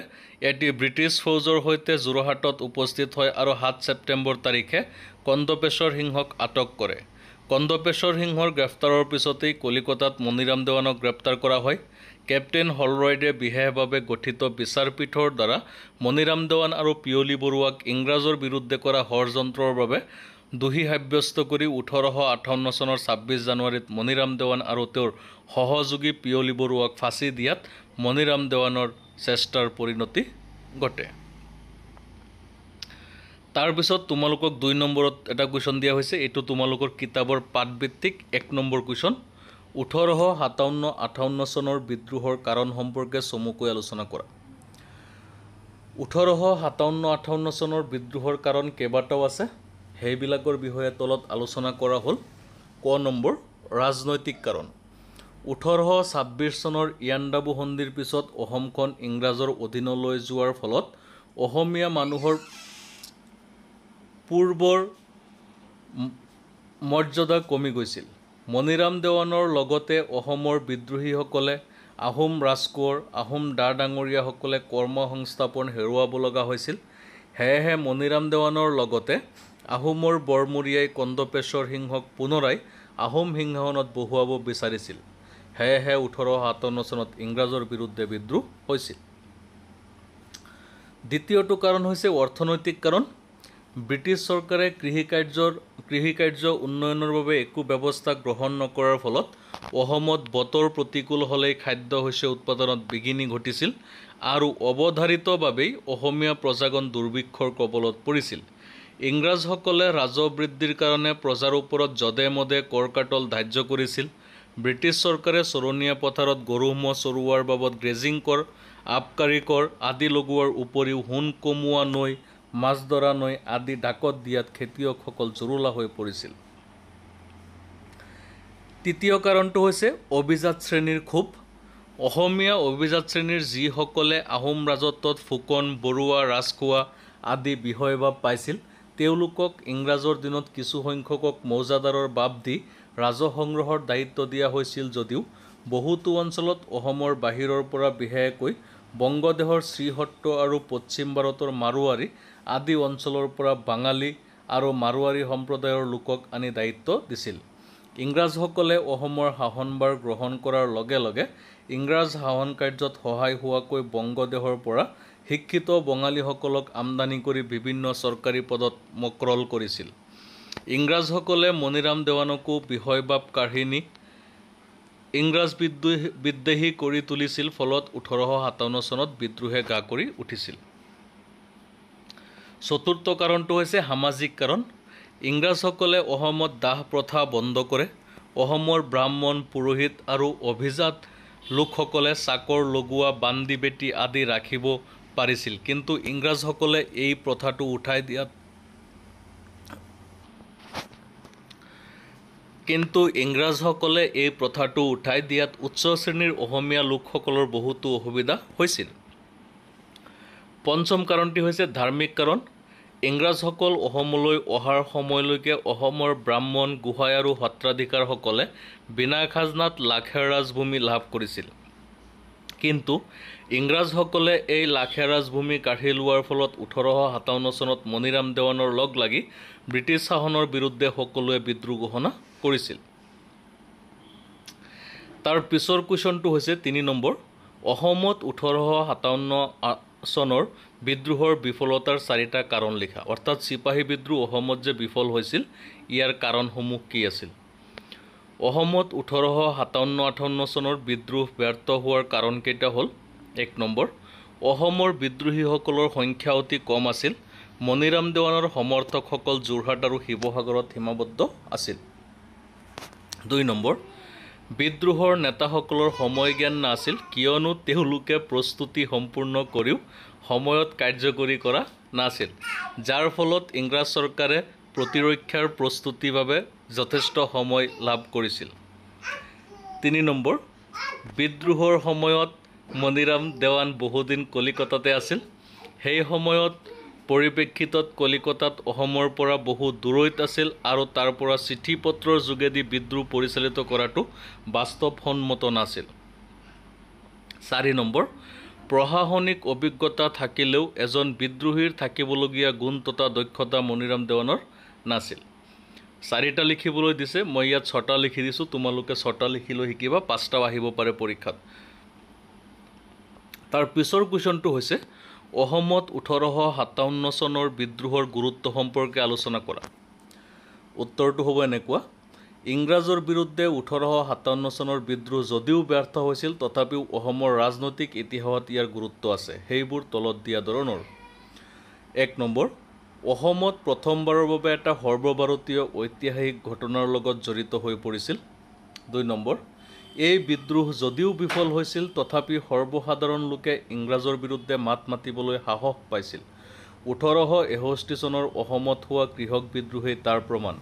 Speaker 1: এটি ব্ৰিটিছ ফৌজৰ সৈতে যোৰহাটত উপস্থিত হয় আৰু সাত ছেপ্টেম্বৰ তাৰিখে কন্দপেশ্বৰ সিংহক আটক কৰে কন্দপেশ্বৰ সিংহৰ গ্ৰেপ্তাৰৰ পিছতেই কলিকতাত মণিৰাম দেৱানক গ্ৰেপ্তাৰ কৰা হয় কেপ্টেইন হলৰয়ডে বিশেষভাৱে গঠিত বিচাৰপীঠৰ দ্বাৰা মণিৰাম দেৱান আৰু পিয়লি বৰুৱাক ইংৰাজৰ বিৰুদ্ধে কৰা ষড়যন্ত্ৰৰ বাবে দোষী সাব্যস্ত কৰি ওঠৰশ আঠাৱন্ন চনৰ ছাব্বিছ জানুৱাৰীত মণিৰাম দেৱান আৰু তেওঁৰ সহযোগী পিয়লি বৰুৱাক ফাঁচি দিয়াত মণিৰাম দেৱানৰ চেষ্টাৰ পৰিণতি ঘটে তাৰপিছত তোমালোকক দুই নম্বৰত এটা কুৱেশ্যন দিয়া হৈছে এইটো তোমালোকৰ কিতাপৰ পাঠভিত্তিক এক নম্বৰ কুৱেশ্যন ওঠৰশ সাতাৱন্ন আঠাৱন্ন চনৰ বিদ্ৰোহৰ কাৰণ সম্পৰ্কে চমুকৈ আলোচনা কৰা ওঠৰশ সাতাৱন্ন আঠাৱন্ন চনৰ বিদ্ৰোহৰ কাৰণ কেইবাটাও আছে সেইবিলাকৰ বিষয়ে তলত আলোচনা কৰা হ'ল ক নম্বৰ ৰাজনৈতিক কাৰণ ওঠৰশ ছাব্বিছ চনৰ ইয়াণ্ডাবু সন্ধিৰ পিছত অসমখন ইংৰাজৰ অধীনলৈ যোৱাৰ ফলত অসমীয়া মানুহৰ পূৰ্বৰ মৰ্যাদা কমি গৈছিল মণিৰাম দেৱানৰ লগতে অসমৰ বিদ্ৰোহীসকলে আহোম ৰাজকোঁৱৰ আহোম ডা ডাঙৰীয়াসকলে কৰ্ম সংস্থাপন হেৰুৱাব লগা হৈছিল সেয়েহে মণিৰাম দেৱানৰ লগতে আহোমৰ বৰমূৰীয়াই কন্দপেশ্বৰ সিংহক পুনৰাই আহোম সিংহনত বহুৱাব বিচাৰিছিল সেয়েহে ওঠৰশ সাতাৱন্ন চনত ইংৰাজৰ বিৰুদ্ধে বিদ্ৰোহ হৈছিল দ্বিতীয়টো কাৰণ হৈছে অৰ্থনৈতিক কাৰণ ব্ৰিটিছ চৰকাৰে কৃষি কাৰ্যৰ কৃষি কাৰ্য উন্নয়নৰ বাবে একো ব্যৱস্থা গ্ৰহণ নকৰাৰ ফলত অসমত বতৰ প্ৰতিকূল হ'লেই খাদ্য শস্য উৎপাদনত বিঘিনি ঘটিছিল আৰু অৱধাৰিতভাৱেই অসমীয়া প্ৰজাগণ দুৰ্ভিক্ষৰ কবলত পৰিছিল ইংৰাজসকলে ৰাজবৃদ্ধিৰ কাৰণে প্ৰজাৰ ওপৰত যদে মদে কৰ কাটল ধাৰ্য কৰিছিল ব্ৰিটিছ চৰকাৰে চৰণীয়া পথাৰত গৰু ম'হ চৰোৱাৰ বাবদ গ্ৰেজিং কৰ আবকাৰী কৰ আদি লগোৱাৰ উপৰিও সোণ কমোৱা নৈ মাছদৰা নৈ আদি ডাকত দিয়াত খেতিয়কসকল জুৰুলা হৈ পৰিছিল তৃতীয় কাৰণটো হৈছে অভিজাত শ্ৰেণীৰ ক্ষোভ অসমীয়া অভিজাত শ্ৰেণীৰ যিসকলে আহোম ৰাজত্বত ফুকন বৰুৱা ৰাজখোৱা আদি বিষয়ভাৱ পাইছিল তেওঁলোকক ইংৰাজৰ দিনত কিছুসংখ্যকক মৌজাদাৰৰ বাপ দি ৰাজহ সংগ্ৰহৰ দায়িত্ব দিয়া হৈছিল যদিও বহুতো অঞ্চলত অসমৰ বাহিৰৰ পৰা বিশেষকৈ বংগদেহৰ শ্ৰীহত্ব আৰু পশ্চিম ভাৰতৰ মাৰোৱাৰী আদি অঞ্চলৰ পৰা বাঙালী আৰু মাৰোৱাৰী সম্প্ৰদায়ৰ লোকক আনি দায়িত্ব দিছিল ইংৰাজসকলে অসমৰ শাসনভাৰ গ্ৰহণ কৰাৰ লগে লগে ইংৰাজ শাসন কাৰ্যত সহায় হোৱাকৈ বংগদেহৰ পৰা শিক্ষিত বঙালীসকলক আমদানি কৰি বিভিন্ন চৰকাৰী পদত মকৰল কৰিছিল ইংৰাজসকলে মণিৰাম দেৱানকো বিষয়বাব কাহিনী ইংৰাজ বিদ্ৰোহ বিদ্ৰোহী কৰি তুলিছিল ফলত ওঠৰশ সাতাৱন্ন চনত বিদ্ৰোহে গা কৰি উঠিছিল চতুৰ্থ কাৰণটো হৈছে সামাজিক কাৰণ ইংৰাজসকলে অসমত দাহ প্ৰথা বন্ধ কৰে অসমৰ ব্ৰাহ্মণ পুৰোহিত আৰু অভিজাত লোকসকলে চাকৰ লগোৱা বান্দি বান্দিবেটি আদি ৰাখিব পাৰিছিল কিন্তু ইংৰাজসকলে এই প্ৰথাটো উঠাই দিয়াত কিন্তু ইংৰাজসকলে এই প্ৰথাটো উঠাই দিয়াত উচ্চ শ্ৰেণীৰ অসমীয়া লোকসকলৰ বহুতো অসুবিধা হৈছিল পঞ্চম কাৰণটি হৈছে ধাৰ্মিক কাৰণ ইংৰাজসকল অসমলৈ অহাৰ সময়লৈকে অসমৰ ব্ৰাহ্মণ গোহাঁই আৰু সত্ৰাধিকাৰসকলে বিনা খাজনাত লাখেৰ ৰাজভূমি লাভ কৰিছিল কিন্তু ইংৰাজসকলে এই লাখেৰাজভূমি কাঢ়ি লোৱাৰ ফলত ওঠৰশ সাতাৱন্ন চনত মণিৰাম দেৱানৰ লগ লাগি ব্ৰিটিছ শাসনৰ বিৰুদ্ধে সকলোৱে বিদ্ৰোহ ঘোষণা কৰিছিল তাৰ পিছৰ কুৱেশ্যনটো হৈছে তিনি নম্বৰ অসমত ওঠৰশ সাতাৱন্ন চনৰ বিদ্ৰোহৰ বিফলতাৰ চাৰিটা কাৰণ লিখা অৰ্থাৎ চিপাহী বিদ্ৰোহ অসমত যে বিফল হৈছিল ইয়াৰ কাৰণসমূহ কি আছিল অসমত ওঠৰশ সাতাৱন্ন আঠাৱন্ন চনৰ বিদ্ৰোহ ব্যৰ্থ হোৱাৰ কাৰণকেইটা হ'ল এক নম্বৰ অসমৰ বিদ্ৰোহীসকলৰ সংখ্যা অতি কম আছিল মণিৰাম দেৱানৰ সমৰ্থকসকল যোৰহাট আৰু শিৱসাগৰত সীমাবদ্ধ আছিল দুই নম্বৰ বিদ্ৰোহৰ নেতাসকলৰ সময় জ্ঞান নাছিল কিয়নো তেওঁলোকে প্ৰস্তুতি সম্পূৰ্ণ কৰিও সময়ত কাৰ্যকৰী কৰা নাছিল যাৰ ফলত ইংৰাজ চৰকাৰে প্ৰতিৰক্ষাৰ প্ৰস্তুতিৰ বাবে যথেষ্ট সময় লাভ কৰিছিল তিনি নম্বৰ বিদ্ৰোহৰ সময়ত মণিৰাম দেৱান বহুদিন কলিকতাতে আছিল সেই সময়ত পৰিপ্ৰেক্ষিতত কলিকতাত অসমৰ পৰা বহু দূৰৈত আছিল আৰু তাৰ পৰা চিঠি পত্ৰৰ যোগেদি বিদ্ৰোহ পৰিচালিত কৰাটো বাস্তৱসন্মত নাছিল চাৰি নম্বৰ প্ৰশাসনিক অভিজ্ঞতা থাকিলেও এজন বিদ্ৰোহীৰ থাকিবলগীয়া গুণ তথা দক্ষতা মণিৰাম দেৱানৰ নাছিল চাৰিটা লিখিবলৈ দিছে মই ইয়াত ছটা লিখি দিছোঁ তোমালোকে ছটা লিখিলৈ শিকিবা পাঁচটাও আহিব পাৰে পৰীক্ষাত তাৰ পিছৰ কুৱেশ্যনটো হৈছে অসমত ওঠৰশ সাতাৱন্ন চনৰ বিদ্ৰোহৰ গুৰুত্ব সম্পৰ্কে আলোচনা কৰা উত্তৰটো হ'ব এনেকুৱা ইংৰাজৰ বিৰুদ্ধে ওঠৰশ সাতাৱন্ন চনৰ বিদ্ৰোহ যদিও ব্যৰ্থ হৈছিল তথাপিও অসমৰ ৰাজনৈতিক ইতিহাসত ইয়াৰ গুৰুত্ব আছে সেইবোৰ তলত দিয়া ধৰণৰ এক নম্বৰ অসমত প্ৰথমবাৰৰ বাবে এটা সৰ্বভাৰতীয় ঐতিহাসিক ঘটনাৰ লগত জড়িত হৈ পৰিছিল দুই নম্বৰ এই বিদ্ৰোহ যদিও বিফল হৈছিল তথাপি সৰ্বসাধাৰণ লোকে ইংৰাজৰ বিৰুদ্ধে মাত মাতিবলৈ সাহস পাইছিল ওঠৰশ এষষ্ঠি চনৰ অসমত হোৱা কৃষক বিদ্ৰোহেই তাৰ প্ৰমাণ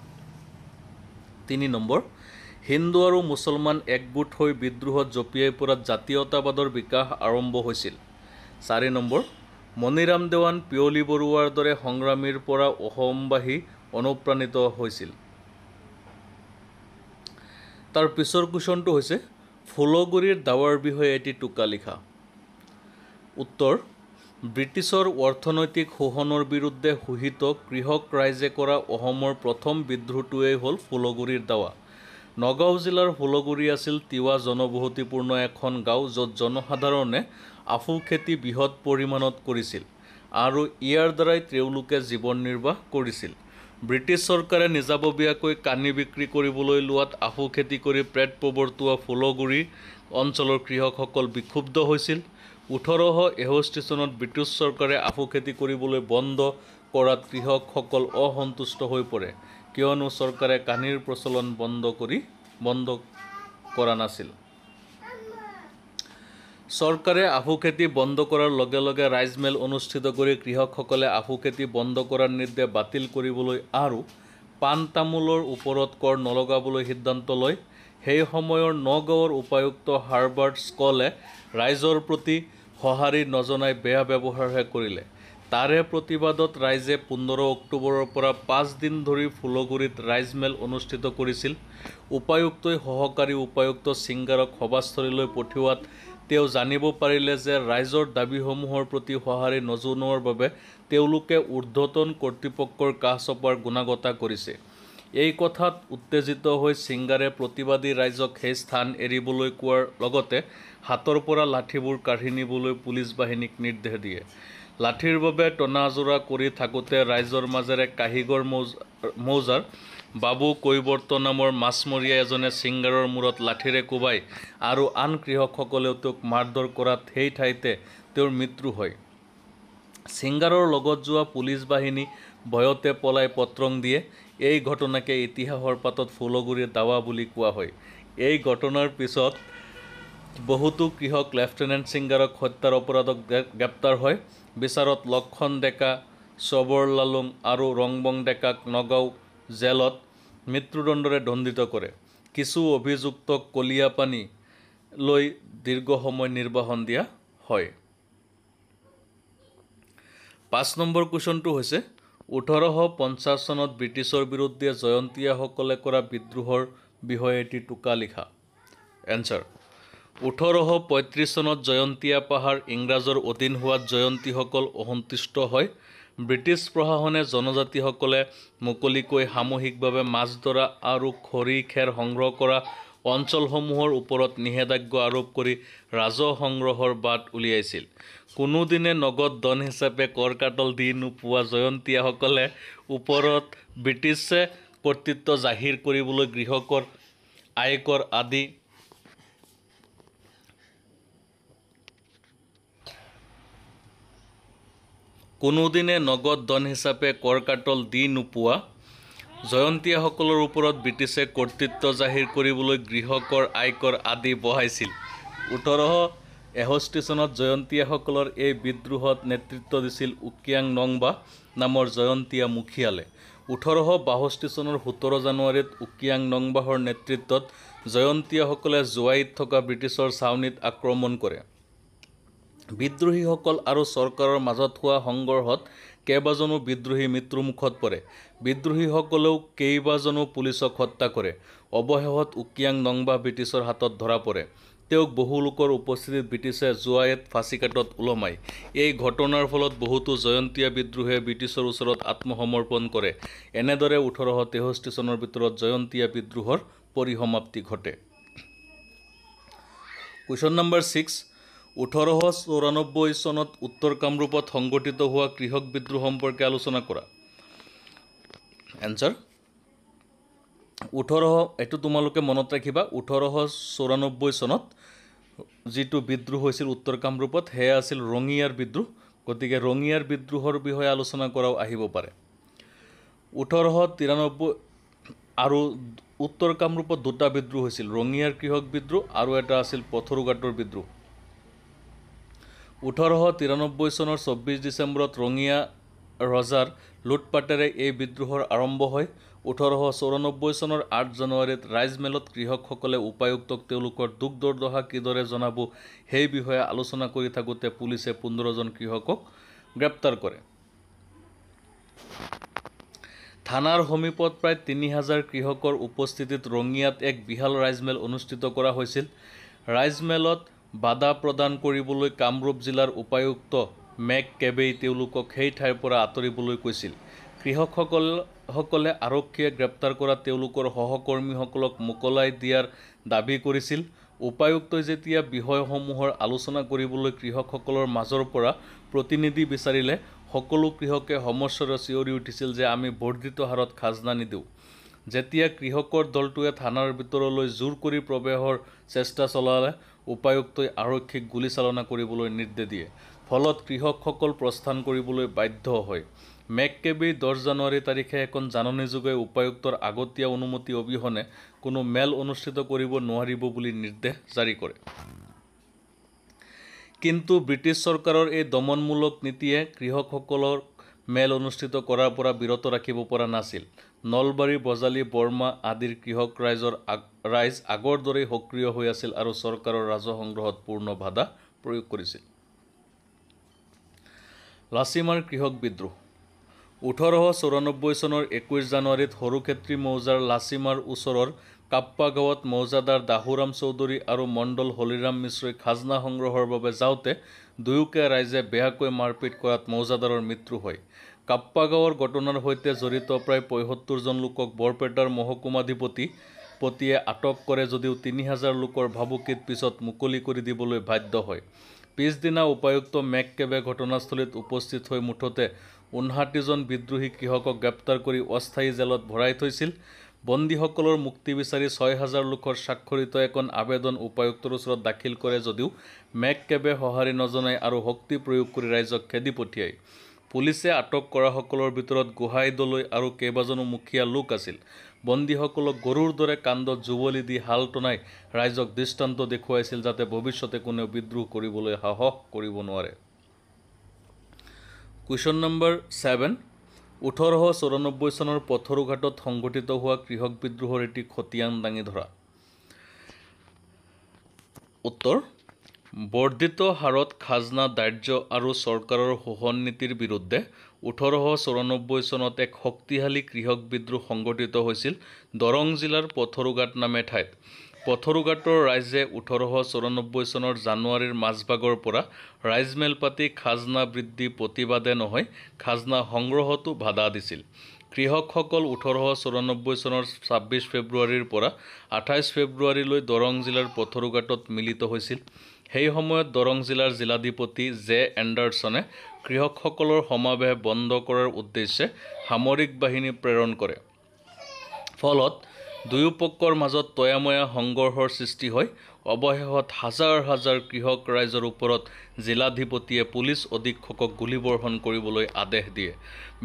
Speaker 1: তিনি নম্বৰ হিন্দু আৰু মুছলমান একগোট হৈ বিদ্ৰোহত জঁপিয়াই পৰাত জাতীয়তাবাদৰ বিকাশ আৰম্ভ হৈছিল চাৰি নম্বৰ মণিৰাম দেৱান পিয়লি বৰুৱাৰ দৰে সংগ্ৰামীৰ পৰা অসমবাসী অনুপ্ৰাণিত হৈছিল তাৰ পিছৰ কুৱেশ্যনটো হৈছে ফুলগুৰিৰ দাৱাৰ বিষয়ে এটি টোকা লিখা উত্তৰ ব্ৰিটিছৰ অৰ্থনৈতিক শোষণৰ বিৰুদ্ধে শোহিত কৃষক ৰাইজে কৰা অসমৰ প্ৰথম বিদ্ৰোহটোৱেই হ'ল ফুলগুৰিৰ দাৱা নগাঁও জিলাৰ ফুলগুৰি আছিল তিৱা জনবহতিপূৰ্ণ এখন গাঁও য'ত জনসাধাৰণে আফু খেতি বৃহৎ পৰিমাণত কৰিছিল আৰু ইয়াৰ দ্বাৰাই তেওঁলোকে জীৱন নিৰ্বাহ কৰিছিল ব্ৰিটিছ চৰকাৰে নিজাববীয়াকৈ কানি বিক্ৰী কৰিবলৈ লোৱাত আহু খেতি কৰি পেট প্ৰৱৰ্তোৱা ফুলগুৰি অঞ্চলৰ কৃষকসকল বিক্ষুব্ধ হৈছিল ওঠৰশ এষষ্ঠি চনত ব্ৰিটিছ চৰকাৰে আহু খেতি কৰিবলৈ বন্ধ কৰাত কৃষকসকল অসন্তুষ্ট হৈ পৰে কিয়নো চৰকাৰে কানিৰ প্ৰচলন বন্ধ কৰি বন্ধ কৰা নাছিল চৰকাৰে আহু খেতি বন্ধ কৰাৰ লগে লগে ৰাইজ মেল অনুষ্ঠিত কৰি কৃষকসকলে আহু খেতি বন্ধ কৰাৰ নিৰ্দেশ বাতিল কৰিবলৈ আৰু পাণ তামোলৰ ওপৰত কৰ নলগাবলৈ সিদ্ধান্ত লয় সেই সময়ৰ নগাঁৱৰ উপায়ুক্ত হাৰ্বাৰ্ট স্কলে ৰাইজৰ প্ৰতি সঁহাৰি নজনাই বেয়া ব্যৱহাৰহে কৰিলে তাৰে প্ৰতিবাদত ৰাইজে পোন্ধৰ অক্টোবৰৰ পৰা পাঁচদিন ধৰি ফুলগুৰিত ৰাইজ মেল অনুষ্ঠিত কৰিছিল উপায়ুক্তই সহকাৰী উপায়ুক্ত ছিংগাৰক সভাস্থলীলৈ পঠিওৱাত তেওঁ জানিব পাৰিলে যে ৰাইজৰ দাবীসমূহৰ প্ৰতি সঁহাৰি নজনোৱাৰ বাবে তেওঁলোকে ঊৰ্ধতন কৰ্তৃপক্ষৰ কাষ চপাৰ গুণাগতা কৰিছে এই কথাত উত্তেজিত হৈ ছিংগাৰে প্ৰতিবাদী ৰাইজক সেই স্থান এৰিবলৈ কোৱাৰ লগতে হাতৰ পৰা লাঠিবোৰ কাঢ়ি নিবলৈ পুলিচ বাহিনীক নিৰ্দেশ দিয়ে লাঠিৰ বাবে টনা আজোৰা কৰি থাকোঁতে ৰাইজৰ মাজেৰে কাহিগৰ মৌজ মৌজাৰ বাবু কৈবৰ্ত নামৰ মাছমৰীয়া এজনে চিংগাৰৰ মূৰত লাঠিৰে কোবাই আৰু আন কৃষকসকলেও তেওঁক মাৰধৰ কৰাত সেই ঠাইতে তেওঁৰ মৃত্যু হয় চিংগাৰৰ লগত যোৱা পুলিচ বাহিনী ভয়তে পলাই পত্ৰং দিয়ে এই ঘটনাকে ইতিহাসৰ পাতত ফুলগুৰিৰ দাৱা বুলি কোৱা হয় এই ঘটনাৰ পিছত বহুতো কৃষক লেফটেনেণ্ট চিংগাৰক হত্যাৰ অপৰাধক গ্ৰেপ্তাৰ হয় বিচাৰত লক্ষণ ডেকা চবৰ লালুং আৰু ৰংবং ডেকাক নগাঁও জেলত মৃত্যুদণ্ডৰে দণ্ডিত কৰে কিছু অভিযুক্তক কলীয়া পানীলৈ দীৰ্ঘ সময় নিৰ্বাহন দিয়া হয় পাঁচ নম্বৰ কুৱেশ্যনটো হৈছে ওঠৰশ পঞ্চাছ চনত ব্ৰিটিছৰ বিৰুদ্ধে জয়ন্তীয়াসকলে কৰা বিদ্ৰোহৰ বিষয়ে এটি টোকা লিখা এনচাৰ ওঠৰশ পঁয়ত্ৰিছ চনত জয়ন্তীয়া পাহাৰ ইংৰাজৰ অধীন হোৱাত জয়ন্তীসকল অসন্তুষ্ট হয় ব্ৰিটিছ প্ৰশাসনে জনজাতিসকলে মুকলিকৈ সামূহিকভাৱে মাছ ধৰা আৰু খৰি খেৰ সংগ্ৰহ কৰা অঞ্চলসমূহৰ ওপৰত নিষেধাজ্ঞা আৰোপ কৰি ৰাজহ সংগ্ৰহৰ বাট উলিয়াইছিল কোনোদিনে নগদ ধন হিচাপে কৰকাতল দি নোপোৱা জয়ন্তীয়াসকলে ওপৰত ব্ৰিটিছে কৰ্তৃত্ব জাহিৰ কৰিবলৈ গৃহকৰ আয়কৰ আদি কোনোদিনে নগদ ধন হিচাপে কৰ কাটল দি নোপোৱা জয়ন্তীয়াসকলৰ ওপৰত ব্ৰিটিছে কৰ্তৃত্ব জাহিৰ কৰিবলৈ গৃহকৰ আয়কৰ আদি বঢ়াইছিল ওঠৰশ এষষ্ঠি চনত জয়ন্তীয়াসকলৰ এই বিদ্ৰোহত নেতৃত্ব দিছিল উকিয়াং নংবা নামৰ জয়ন্তীয়া মুখিয়ালে ওঠৰশ বাষষ্ঠি চনৰ সোতৰ জানুৱাৰীত উকিয়াং নংবাহৰ নেতৃত্বত জয়ন্তীয়াসকলে জোৱাইত থকা ব্ৰিটিছৰ চাউনীত আক্ৰমণ কৰে বিদ্ৰোহীসকল আৰু চৰকাৰৰ মাজত হোৱা সংঘৰ্ষত কেইবাজনো বিদ্ৰোহী মৃত্যুমুখত পৰে বিদ্ৰোহীসকলেও কেইবাজনো পুলিচক হত্যা কৰে অৱশেষত উকিয়াং নংবা ব্ৰিটিছৰ হাতত ধৰা পৰে তেওঁক বহু লোকৰ উপস্থিতিত ব্ৰিটিছে জোৱায়েত ফাঁচিকাটত ওলমায় এই ঘটনাৰ ফলত বহুতো জয়ন্তীয়া বিদ্ৰোহে ব্ৰিটিছৰ ওচৰত আত্মসমৰ্পণ কৰে এনেদৰে ওঠৰশ তেষষ্ঠি চনৰ ভিতৰত জয়ন্তীয়া বিদ্ৰোহৰ পৰিসমাপ্তি ঘটে কুৱেশ্যন নম্বৰ ছিক্স ওঠৰশ চৌৰানব্বৈ চনত উত্তৰ কামৰূপত সংঘটিত হোৱা কৃষক বিদ্ৰোহ সম্পৰ্কে আলোচনা কৰা এনচাৰ ওঠৰশ এইটো তোমালোকে মনত ৰাখিবা ওঠৰশ চৌৰানব্বৈ চনত যিটো বিদ্ৰোহ হৈছিল উত্তৰ কামৰূপত সেয়া আছিল ৰঙিয়াৰ বিদ্ৰোহ গতিকে ৰঙিয়াৰ বিদ্ৰোহৰ বিষয়ে আলোচনা কৰাও আহিব পাৰে ওঠৰশ তিৰান্নব্বৈ আৰু উত্তৰ কামৰূপত দুটা বিদ্ৰোহ হৈছিল ৰঙিয়াৰ কৃষক বিদ্ৰোহ আৰু এটা আছিল পথৰুঘাটৰ বিদ্ৰোহ ওঠৰশ তিৰানব্বৈ চনৰ চৌব্বিছ ডিচেম্বৰত ৰঙিয়া ৰজাৰ লুটপাটেৰে এই বিদ্ৰোহৰ আৰম্ভ হয় ওঠৰশ চৌৰানব্বৈ চনৰ আঠ জানুৱাৰীত ৰাইজমেলত কৃষকসকলে উপায়ুক্তক তেওঁলোকৰ দুখ দুৰ্দশা কিদৰে জনাব সেই বিষয়ে আলোচনা কৰি থাকোঁতে পুলিচে পোন্ধৰজন কৃষকক গ্ৰেপ্তাৰ কৰে থানাৰ সমীপত প্ৰায় তিনি হাজাৰ কৃষকৰ উপস্থিতিত ৰঙিয়াত এক বিশাল ৰাইজমেল অনুষ্ঠিত কৰা হৈছিল ৰাইজমেলত বাধা প্ৰদান কৰিবলৈ কামৰূপ জিলাৰ উপায়ুক্ত মেক কেবেই তেওঁলোকক সেই ঠাইৰ পৰা আঁতৰিবলৈ কৈছিল কৃষকসকল সকলে আৰক্ষীয়ে গ্ৰেপ্তাৰ কৰা তেওঁলোকৰ সহকৰ্মীসকলক মোকলাই দিয়াৰ দাবী কৰিছিল উপায়ুক্তই যেতিয়া বিষয়সমূহৰ আলোচনা কৰিবলৈ কৃষকসকলৰ মাজৰ পৰা প্ৰতিনিধি বিচাৰিলে সকলো কৃষকে সমস্যাৰে চিঞৰি উঠিছিল যে আমি বৰ্ধিত হাৰত খাজনা নিদিওঁ যেতিয়া কৃষকৰ দলটোৱে থানাৰ ভিতৰলৈ জোৰ কৰি প্ৰৱেশৰ চেষ্টা চলালে উপায়ুক্তই আৰক্ষীক গুলীচালনা কৰিবলৈ নিৰ্দেশ দিয়ে ফলত কৃষকসকল প্ৰস্থান কৰিবলৈ বাধ্য হয় মেক মেককেবি দহ জানুৱাৰী তাৰিখে এখন জাননী যোগে উপায়ুক্তৰ আগতীয়া অনুমতি অবিহনে কোনো মেল অনুষ্ঠিত কৰিব নোৱাৰিব বুলি নিৰ্দেশ জাৰি কৰে কিন্তু ব্ৰিটিছ চৰকাৰৰ এই দমনমূলক নীতিয়ে কৃষকসকলৰ মেল অনুষ্ঠিত কৰাৰ পৰা বিৰত ৰাখিব পৰা নাছিল নলবাৰী বজালী বৰমা আদিৰ কৃষক ৰাইজৰ ৰাইজ আগৰ দৰেই সক্ৰিয় হৈ আছিল আৰু চৰকাৰৰ ৰাজহ সংগ্ৰহত পূৰ্ণ বাধা প্ৰয়োগ কৰিছিল লাচিমাৰ কৃষক বিদ্ৰোহ ওঠৰশ চৌৰানব্বৈ চনৰ একৈছ জানুৱাৰীত সৰুক্ষেত্ৰী মৌজাৰ লাচিমাৰ ওচৰৰ কাপ্পা গাঁৱত মৌজাদাৰ দাহুৰাম চৌধুৰী আৰু মণ্ডল হলিৰাম মিশ্ৰই খাজনা সংগ্ৰহৰ বাবে যাওঁতে দুয়োকে ৰাইজে বেয়াকৈ মাৰপিট কৰাত মৌজাদাৰৰ মৃত্যু হয় কাপ্পা গাঁৱৰ ঘটনাৰ সৈতে জড়িত প্ৰায় পঁয়সত্তৰজন লোকক বৰপেটাৰ মহকুমাধিপতি পতিয়ে আটক কৰে যদিও তিনি হাজাৰ লোকৰ ভাবুকিত পিছত মুকলি কৰি দিবলৈ বাধ্য হয় পিছদিনা উপায়ুক্ত মেক কেবে ঘটনাস্থলীত উপস্থিত হৈ মুঠতে ঊনষাঠিজন বিদ্ৰোহী কৃষকক গ্ৰেপ্তাৰ কৰি অস্থায়ী জেলত ভৰাই থৈছিল বন্দীসকলৰ মুক্তি বিচাৰি ছয় হাজাৰ লোকৰ স্বাক্ষৰিত এখন আবেদন উপায়ুক্তৰ ওচৰত দাখিল কৰে যদিও মেক কেবে সঁহাৰি নজনায় আৰু শক্তি প্ৰয়োগ কৰি ৰাইজক খেদি পঠিয়ায় পুলিচে আটক কৰাসকলৰ ভিতৰত গোহাঁই দলৈ আৰু কেইবাজনো মুখীয়া লোক আছিল বন্দীসকলক গৰুৰ দৰে কাণ্ডত যুৱলি দি হাল টনাই ৰাইজক দৃষ্টান্ত দেখুৱাইছিল যাতে ভৱিষ্যতে কোনেও বিদ্ৰোহ কৰিবলৈ সাহস কৰিব নোৱাৰে কুৱেশ্যন নম্বৰ ছেভেন ওঠৰশ চৌৰানব্বৈ চনৰ পথৰুঘাটত সংঘটিত হোৱা কৃষক বিদ্ৰোহৰ এটি খতিয়ান দাঙি ধৰা উত্তৰ বৰ্ধিত হাৰত খাজনা দাৰ্য আৰু চৰকাৰৰ শোষণ নীতিৰ বিৰুদ্ধে ওঠৰশ চৌৰানব্বৈ চনত এক শক্তিশালী কৃষক বিদ্ৰোহ সংঘটিত হৈছিল দৰং জিলাৰ পথৰুঘাট নামে ঠাইত পথৰুঘাটৰ ৰাইজে ওঠৰশ চৌৰানব্বৈ চনৰ জানুৱাৰীৰ মাজভাগৰ পৰা ৰাইজমেল পাতি খাজনা বৃদ্ধি প্ৰতিবাদে নহয় খাজনা সংগ্ৰহতো বাধা দিছিল কৃষকসকল ওঠৰশ চৌৰানব্বৈ চনৰ ছাব্বিছ ফেব্ৰুৱাৰীৰ পৰা আঠাইছ ফেব্ৰুৱাৰীলৈ দৰং জিলাৰ পথৰুঘাটত মিলিত হৈছিল সেই সময়ত দৰং জিলাৰ জিলাধিপতি জে এণ্ডাৰছনে কৃষকসকলৰ সমাৱেশ বন্ধ কৰাৰ উদ্দেশ্যে সামৰিক বাহিনী প্ৰেৰণ কৰে ফলত দুয়ো পক্ষৰ মাজত তয়াময়া সংঘৰ্ষৰ সৃষ্টি হয় অৱশেষত হাজাৰ হাজাৰ কৃষক ৰাইজৰ ওপৰত জিলাধিপতিয়ে পুলিচ অধীক্ষকক গুলীবৰ্ষণ কৰিবলৈ আদেশ দিয়ে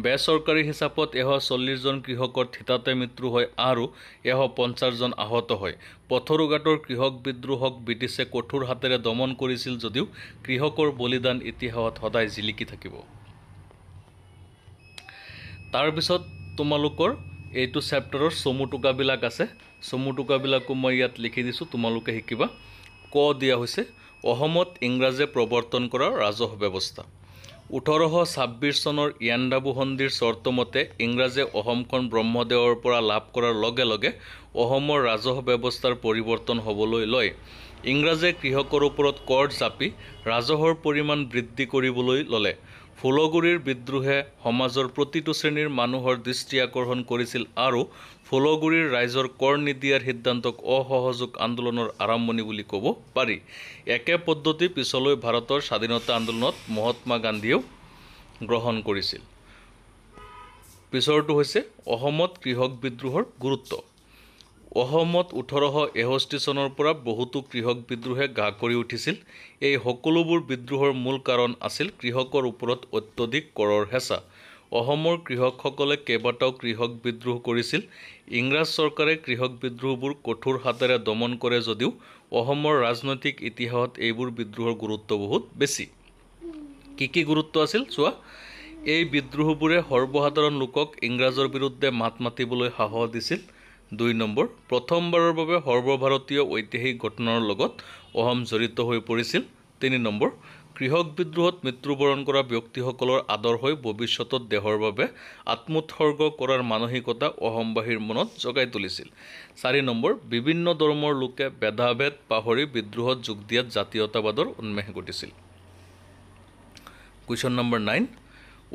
Speaker 1: বেচৰকাৰী হিচাপত এশ চল্লিছজন কৃষকৰ থিতাতে মৃত্যু হয় আৰু এশ পঞ্চাছজন আহত হয় পথৰুঘাটৰ কৃষক বিদ্ৰোহক ব্ৰিটিছে কঠোৰ হাতেৰে দমন কৰিছিল যদিও কৃষকৰ বলিদান ইতিহাসত সদায় জিলিকি থাকিব তাৰপিছত তোমালোকৰ এইটো চেপ্টাৰৰ চমু টোকাবিলাক আছে চমুটোকাবিলাকো মই ইয়াত লিখি দিছোঁ তোমালোকে শিকিবা ক দিয়া হৈছে অসমত ইংৰাজে প্ৰৱৰ্তন কৰা ৰাজহ ব্যৱস্থা ওঠৰশ ছাব্বিছ চনৰ ইয়াণ্ডাবু সন্ধিৰ চৰ্তমতে ইংৰাজে অসমখন ব্ৰহ্মদেৱৰ পৰা লাভ কৰাৰ লগে লগে অসমৰ ৰাজহ ব্যৱস্থাৰ পৰিৱৰ্তন হ'বলৈ লয় ইংৰাজে কৃষকৰ ওপৰত কৰ জাপি ৰাজহৰ পৰিমাণ বৃদ্ধি কৰিবলৈ ল'লে ফুলগুৰিৰ বিদ্ৰোহে সমাজৰ প্ৰতিটো শ্ৰেণীৰ মানুহৰ দৃষ্টি আকৰ্ষণ কৰিছিল আৰু ফুলগুৰিৰ ৰাইজৰ কৰ নিদিয়াৰ সিদ্ধান্তক অসহযোগ আন্দোলনৰ আৰম্ভণি বুলি ক'ব পাৰি একে পদ্ধতি পিছলৈ ভাৰতৰ স্বাধীনতা আন্দোলনত মহাত্মা গান্ধীয়েও গ্ৰহণ কৰিছিল পিছৰটো হৈছে অসমত কৃষক বিদ্ৰোহৰ গুৰুত্ব অসমত ওঠৰশ এষষ্ঠি চনৰ পৰা বহুতো কৃষক বিদ্ৰোহে গা কৰি উঠিছিল এই সকলোবোৰ বিদ্ৰোহৰ মূল কাৰণ আছিল কৃষকৰ ওপৰত অত্যধিক কৰৰ হেঁচা অসমৰ কৃষকসকলে কেইবাটাও কৃষক বিদ্ৰোহ কৰিছিল ইংৰাজ চৰকাৰে কৃষক বিদ্ৰোহবোৰ কঠোৰ হাতেৰে দমন কৰে যদিও অসমৰ ৰাজনৈতিক ইতিহাসত এইবোৰ বিদ্ৰোহৰ গুৰুত্ব বহুত বেছি কি কি গুৰুত্ব আছিল চোৱা এই বিদ্ৰোহবোৰে সৰ্বসাধাৰণ লোকক ইংৰাজৰ বিৰুদ্ধে মাত মাতিবলৈ সাহস দিছিল দুই নম্বৰ প্ৰথমবাৰৰ বাবে সৰ্বভাৰতীয় ঐতিহাসিক ঘটনাৰ লগত অহম জড়িত হৈ পৰিছিল তিনি নম্বৰ কৃষক বিদ্ৰোহত মৃত্যুবৰণ কৰা ব্যক্তিসকলৰ হৈ ভৱিষ্যতত দেহৰ বাবে আত্মোৎসৰ্গ কৰাৰ মানসিকতা অসমবাসীৰ মনত জগাই তুলিছিল চাৰি নম্বৰ বিভিন্ন ধৰ্মৰ লোকে ভেদাভেদ পাহৰি বিদ্ৰোহত যোগ দিয়াত জাতীয়তাবাদৰ উন্মেষ ঘটিছিল কুৱেশ্যন নম্বৰ নাইন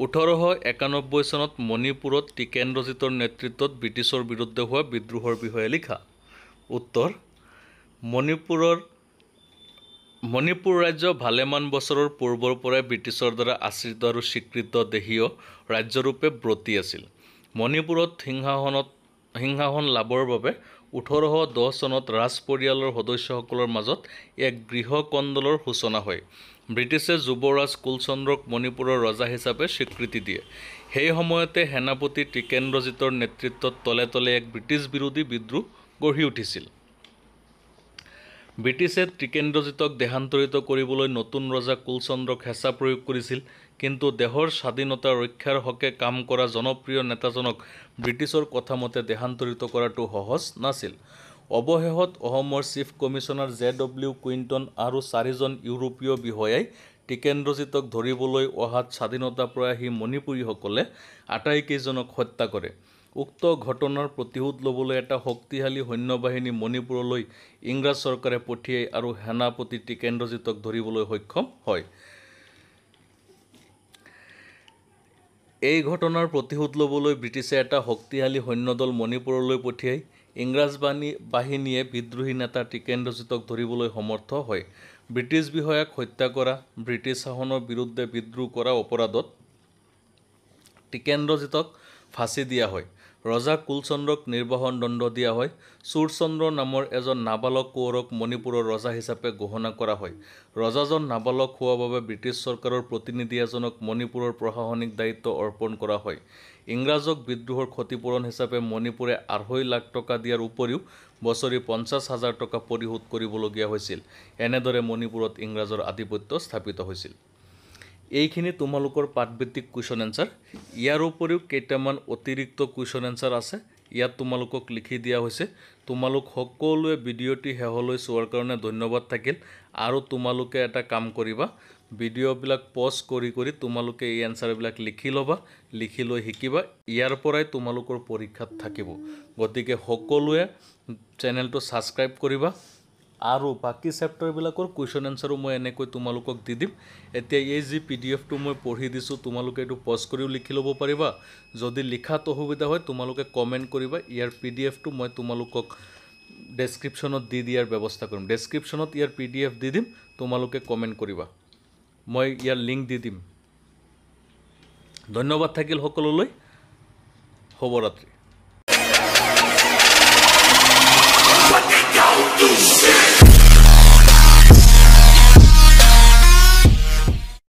Speaker 1: ওঠৰশ একানব্বৈ চনত মণিপুৰত টিকেন্দ্ৰজিতৰ নেতৃত্বত ব্ৰিটিছৰ বিৰুদ্ধে হোৱা বিদ্ৰোহৰ বিষয়ে লিখা উত্তৰ মণিপুৰৰ মণিপুৰ ৰাজ্য ভালেমান বছৰৰ পূৰ্বৰ পৰাই ব্ৰিটিছৰ দ্বাৰা আশ্ৰিত আৰু স্বীকৃত দেশীয় ৰাজ্যৰূপে ব্ৰতী আছিল মণিপুৰত সিংহাসনত সিংহাসন লাভৰ বাবে ওঠৰশ দহ চনত ৰাজ পৰিয়ালৰ সদস্যসকলৰ মাজত এক গৃহকণ্ডলৰ সূচনা হয় ব্ৰিটিছে যুৱৰাজ কুলচন্দ্ৰক মণিপুৰৰ ৰজা হিচাপে স্বীকৃতি দিয়ে সেই সময়তে সেনাপতি ত্ৰিকেন্দ্ৰজিতৰ নেতৃত্বত তলে তলে এক ব্ৰিটিছ বিৰোধী বিদ্ৰোহ গঢ়ি উঠিছিল ব্ৰিটিছে ত্ৰিকেন্দ্ৰজিতক দেহান্তৰিত কৰিবলৈ নতুন ৰজা কুলচন্দ্ৰক হেঁচা প্ৰয়োগ কৰিছিল কিন্তু দেহৰ স্বাধীনতা ৰক্ষাৰ হকে কাম কৰা জনপ্ৰিয় নেতাজনক ব্ৰিটিছৰ কথামতে দেহান্তৰিত কৰাটো সহজ নাছিল অৱশেষত অসমৰ chief commissioner J W Quinton আৰু চাৰিজন ইউৰোপীয় বিষয়াই টিকেন্দ্ৰজিতক ধৰিবলৈ অহাত স্বাধীনতা প্ৰয়াসী মণিপুৰীসকলে আটাইকেইজনক হত্যা কৰে উক্ত ঘটনাৰ প্ৰতিশোধ ল'বলৈ এটা শক্তিশালী সৈন্য বাহিনী মণিপুৰলৈ ইংৰাজ চৰকাৰে পঠিয়াই আৰু সেনাপতি টিকেন্দ্ৰজিতক ধৰিবলৈ সক্ষম হয় এই ঘটনাৰ প্ৰতিশোধ ল'বলৈ ব্ৰিটিছে এটা শক্তিশালী সৈন্য দল মণিপুৰলৈ পঠিয়ায় ইংৰাজ বাণী বাহিনীয়ে বিদ্ৰোহী নেতা টিকেন্দ্ৰজিতক ধৰিবলৈ সমৰ্থ হয় ব্ৰিটিছ বিষয়াক হত্যা কৰা ব্ৰিটিছ শাসনৰ বিৰুদ্ধে বিদ্ৰোহ কৰা অপৰাধত টিকেন্দ্ৰজিতক ফাঁচি দিয়া হয় ৰজা কুলচন্দ্ৰক নিৰ্বাহন দণ্ড দিয়া হয় সূৰচন্দ্ৰ নামৰ এজন নাবালক কোঁৱৰক মণিপুৰৰ ৰজা হিচাপে ঘোষণা কৰা হয় ৰজাজন নাবালক হোৱাৰ বাবে ব্ৰিটিছ চৰকাৰৰ প্ৰতিনিধি এজনক মণিপুৰৰ প্ৰশাসনিক দায়িত্ব অৰ্পণ কৰা হয় ইংৰাজক বিদ্ৰোহৰ ক্ষতিপূৰণ হিচাপে মণিপুৰে আঢ়ৈ লাখ টকা দিয়াৰ উপৰিও বছৰি পঞ্চাছ হাজাৰ টকা পৰিশোধ কৰিবলগীয়া হৈছিল এনেদৰে মণিপুৰত ইংৰাজৰ আধিপত্য স্থাপিত হৈছিল এইখিনি তোমালোকৰ পাঠভিত্তিক কুৱেশ্যন এনচাৰ ইয়াৰ উপৰিও কেইটামান অতিৰিক্ত কুৱেশ্যন এনচাৰ আছে ইয়াত তোমালোকক লিখি দিয়া হৈছে তোমালোক সকলোৱে ভিডিঅ'টি শেহলৈ চোৱাৰ কাৰণে ধন্যবাদ থাকিল আৰু তোমালোকে এটা কাম কৰিবা ভিডিঅ'বিলাক পজ কৰি কৰি তোমালোকে এই এনচাৰবিলাক লিখি ল'বা লিখি লৈ শিকিবা ইয়াৰ পৰাই তোমালোকৰ পৰীক্ষাত থাকিব গতিকে সকলোৱে চেনেলটো ছাবস্ক্ৰাইব কৰিবা আৰু বাকী চেপ্টাৰবিলাকৰ কুৱেশ্যন এনচাৰো মই এনেকৈ তোমালোকক দি দিম এতিয়া এই যি পি ডি এফটো মই পঢ়ি দিছোঁ তোমালোকে এইটো পজ কৰিও লিখি ল'ব পাৰিবা যদি লিখাত অসুবিধা হয় তোমালোকে কমেণ্ট কৰিবা ইয়াৰ পি ডি এফটো মই তোমালোকক ডেছক্ৰিপশ্যনত দি দিয়াৰ ব্যৱস্থা কৰিম ডেছক্ৰিপশ্যনত ইয়াৰ পি ডি এফ দি দিম তোমালোকে কমেণ্ট কৰিবা মই ইয়াৰ লিংক দি দিম ধন্যবাদ থাকিল সকললৈ শুভৰাত্ৰি Shit.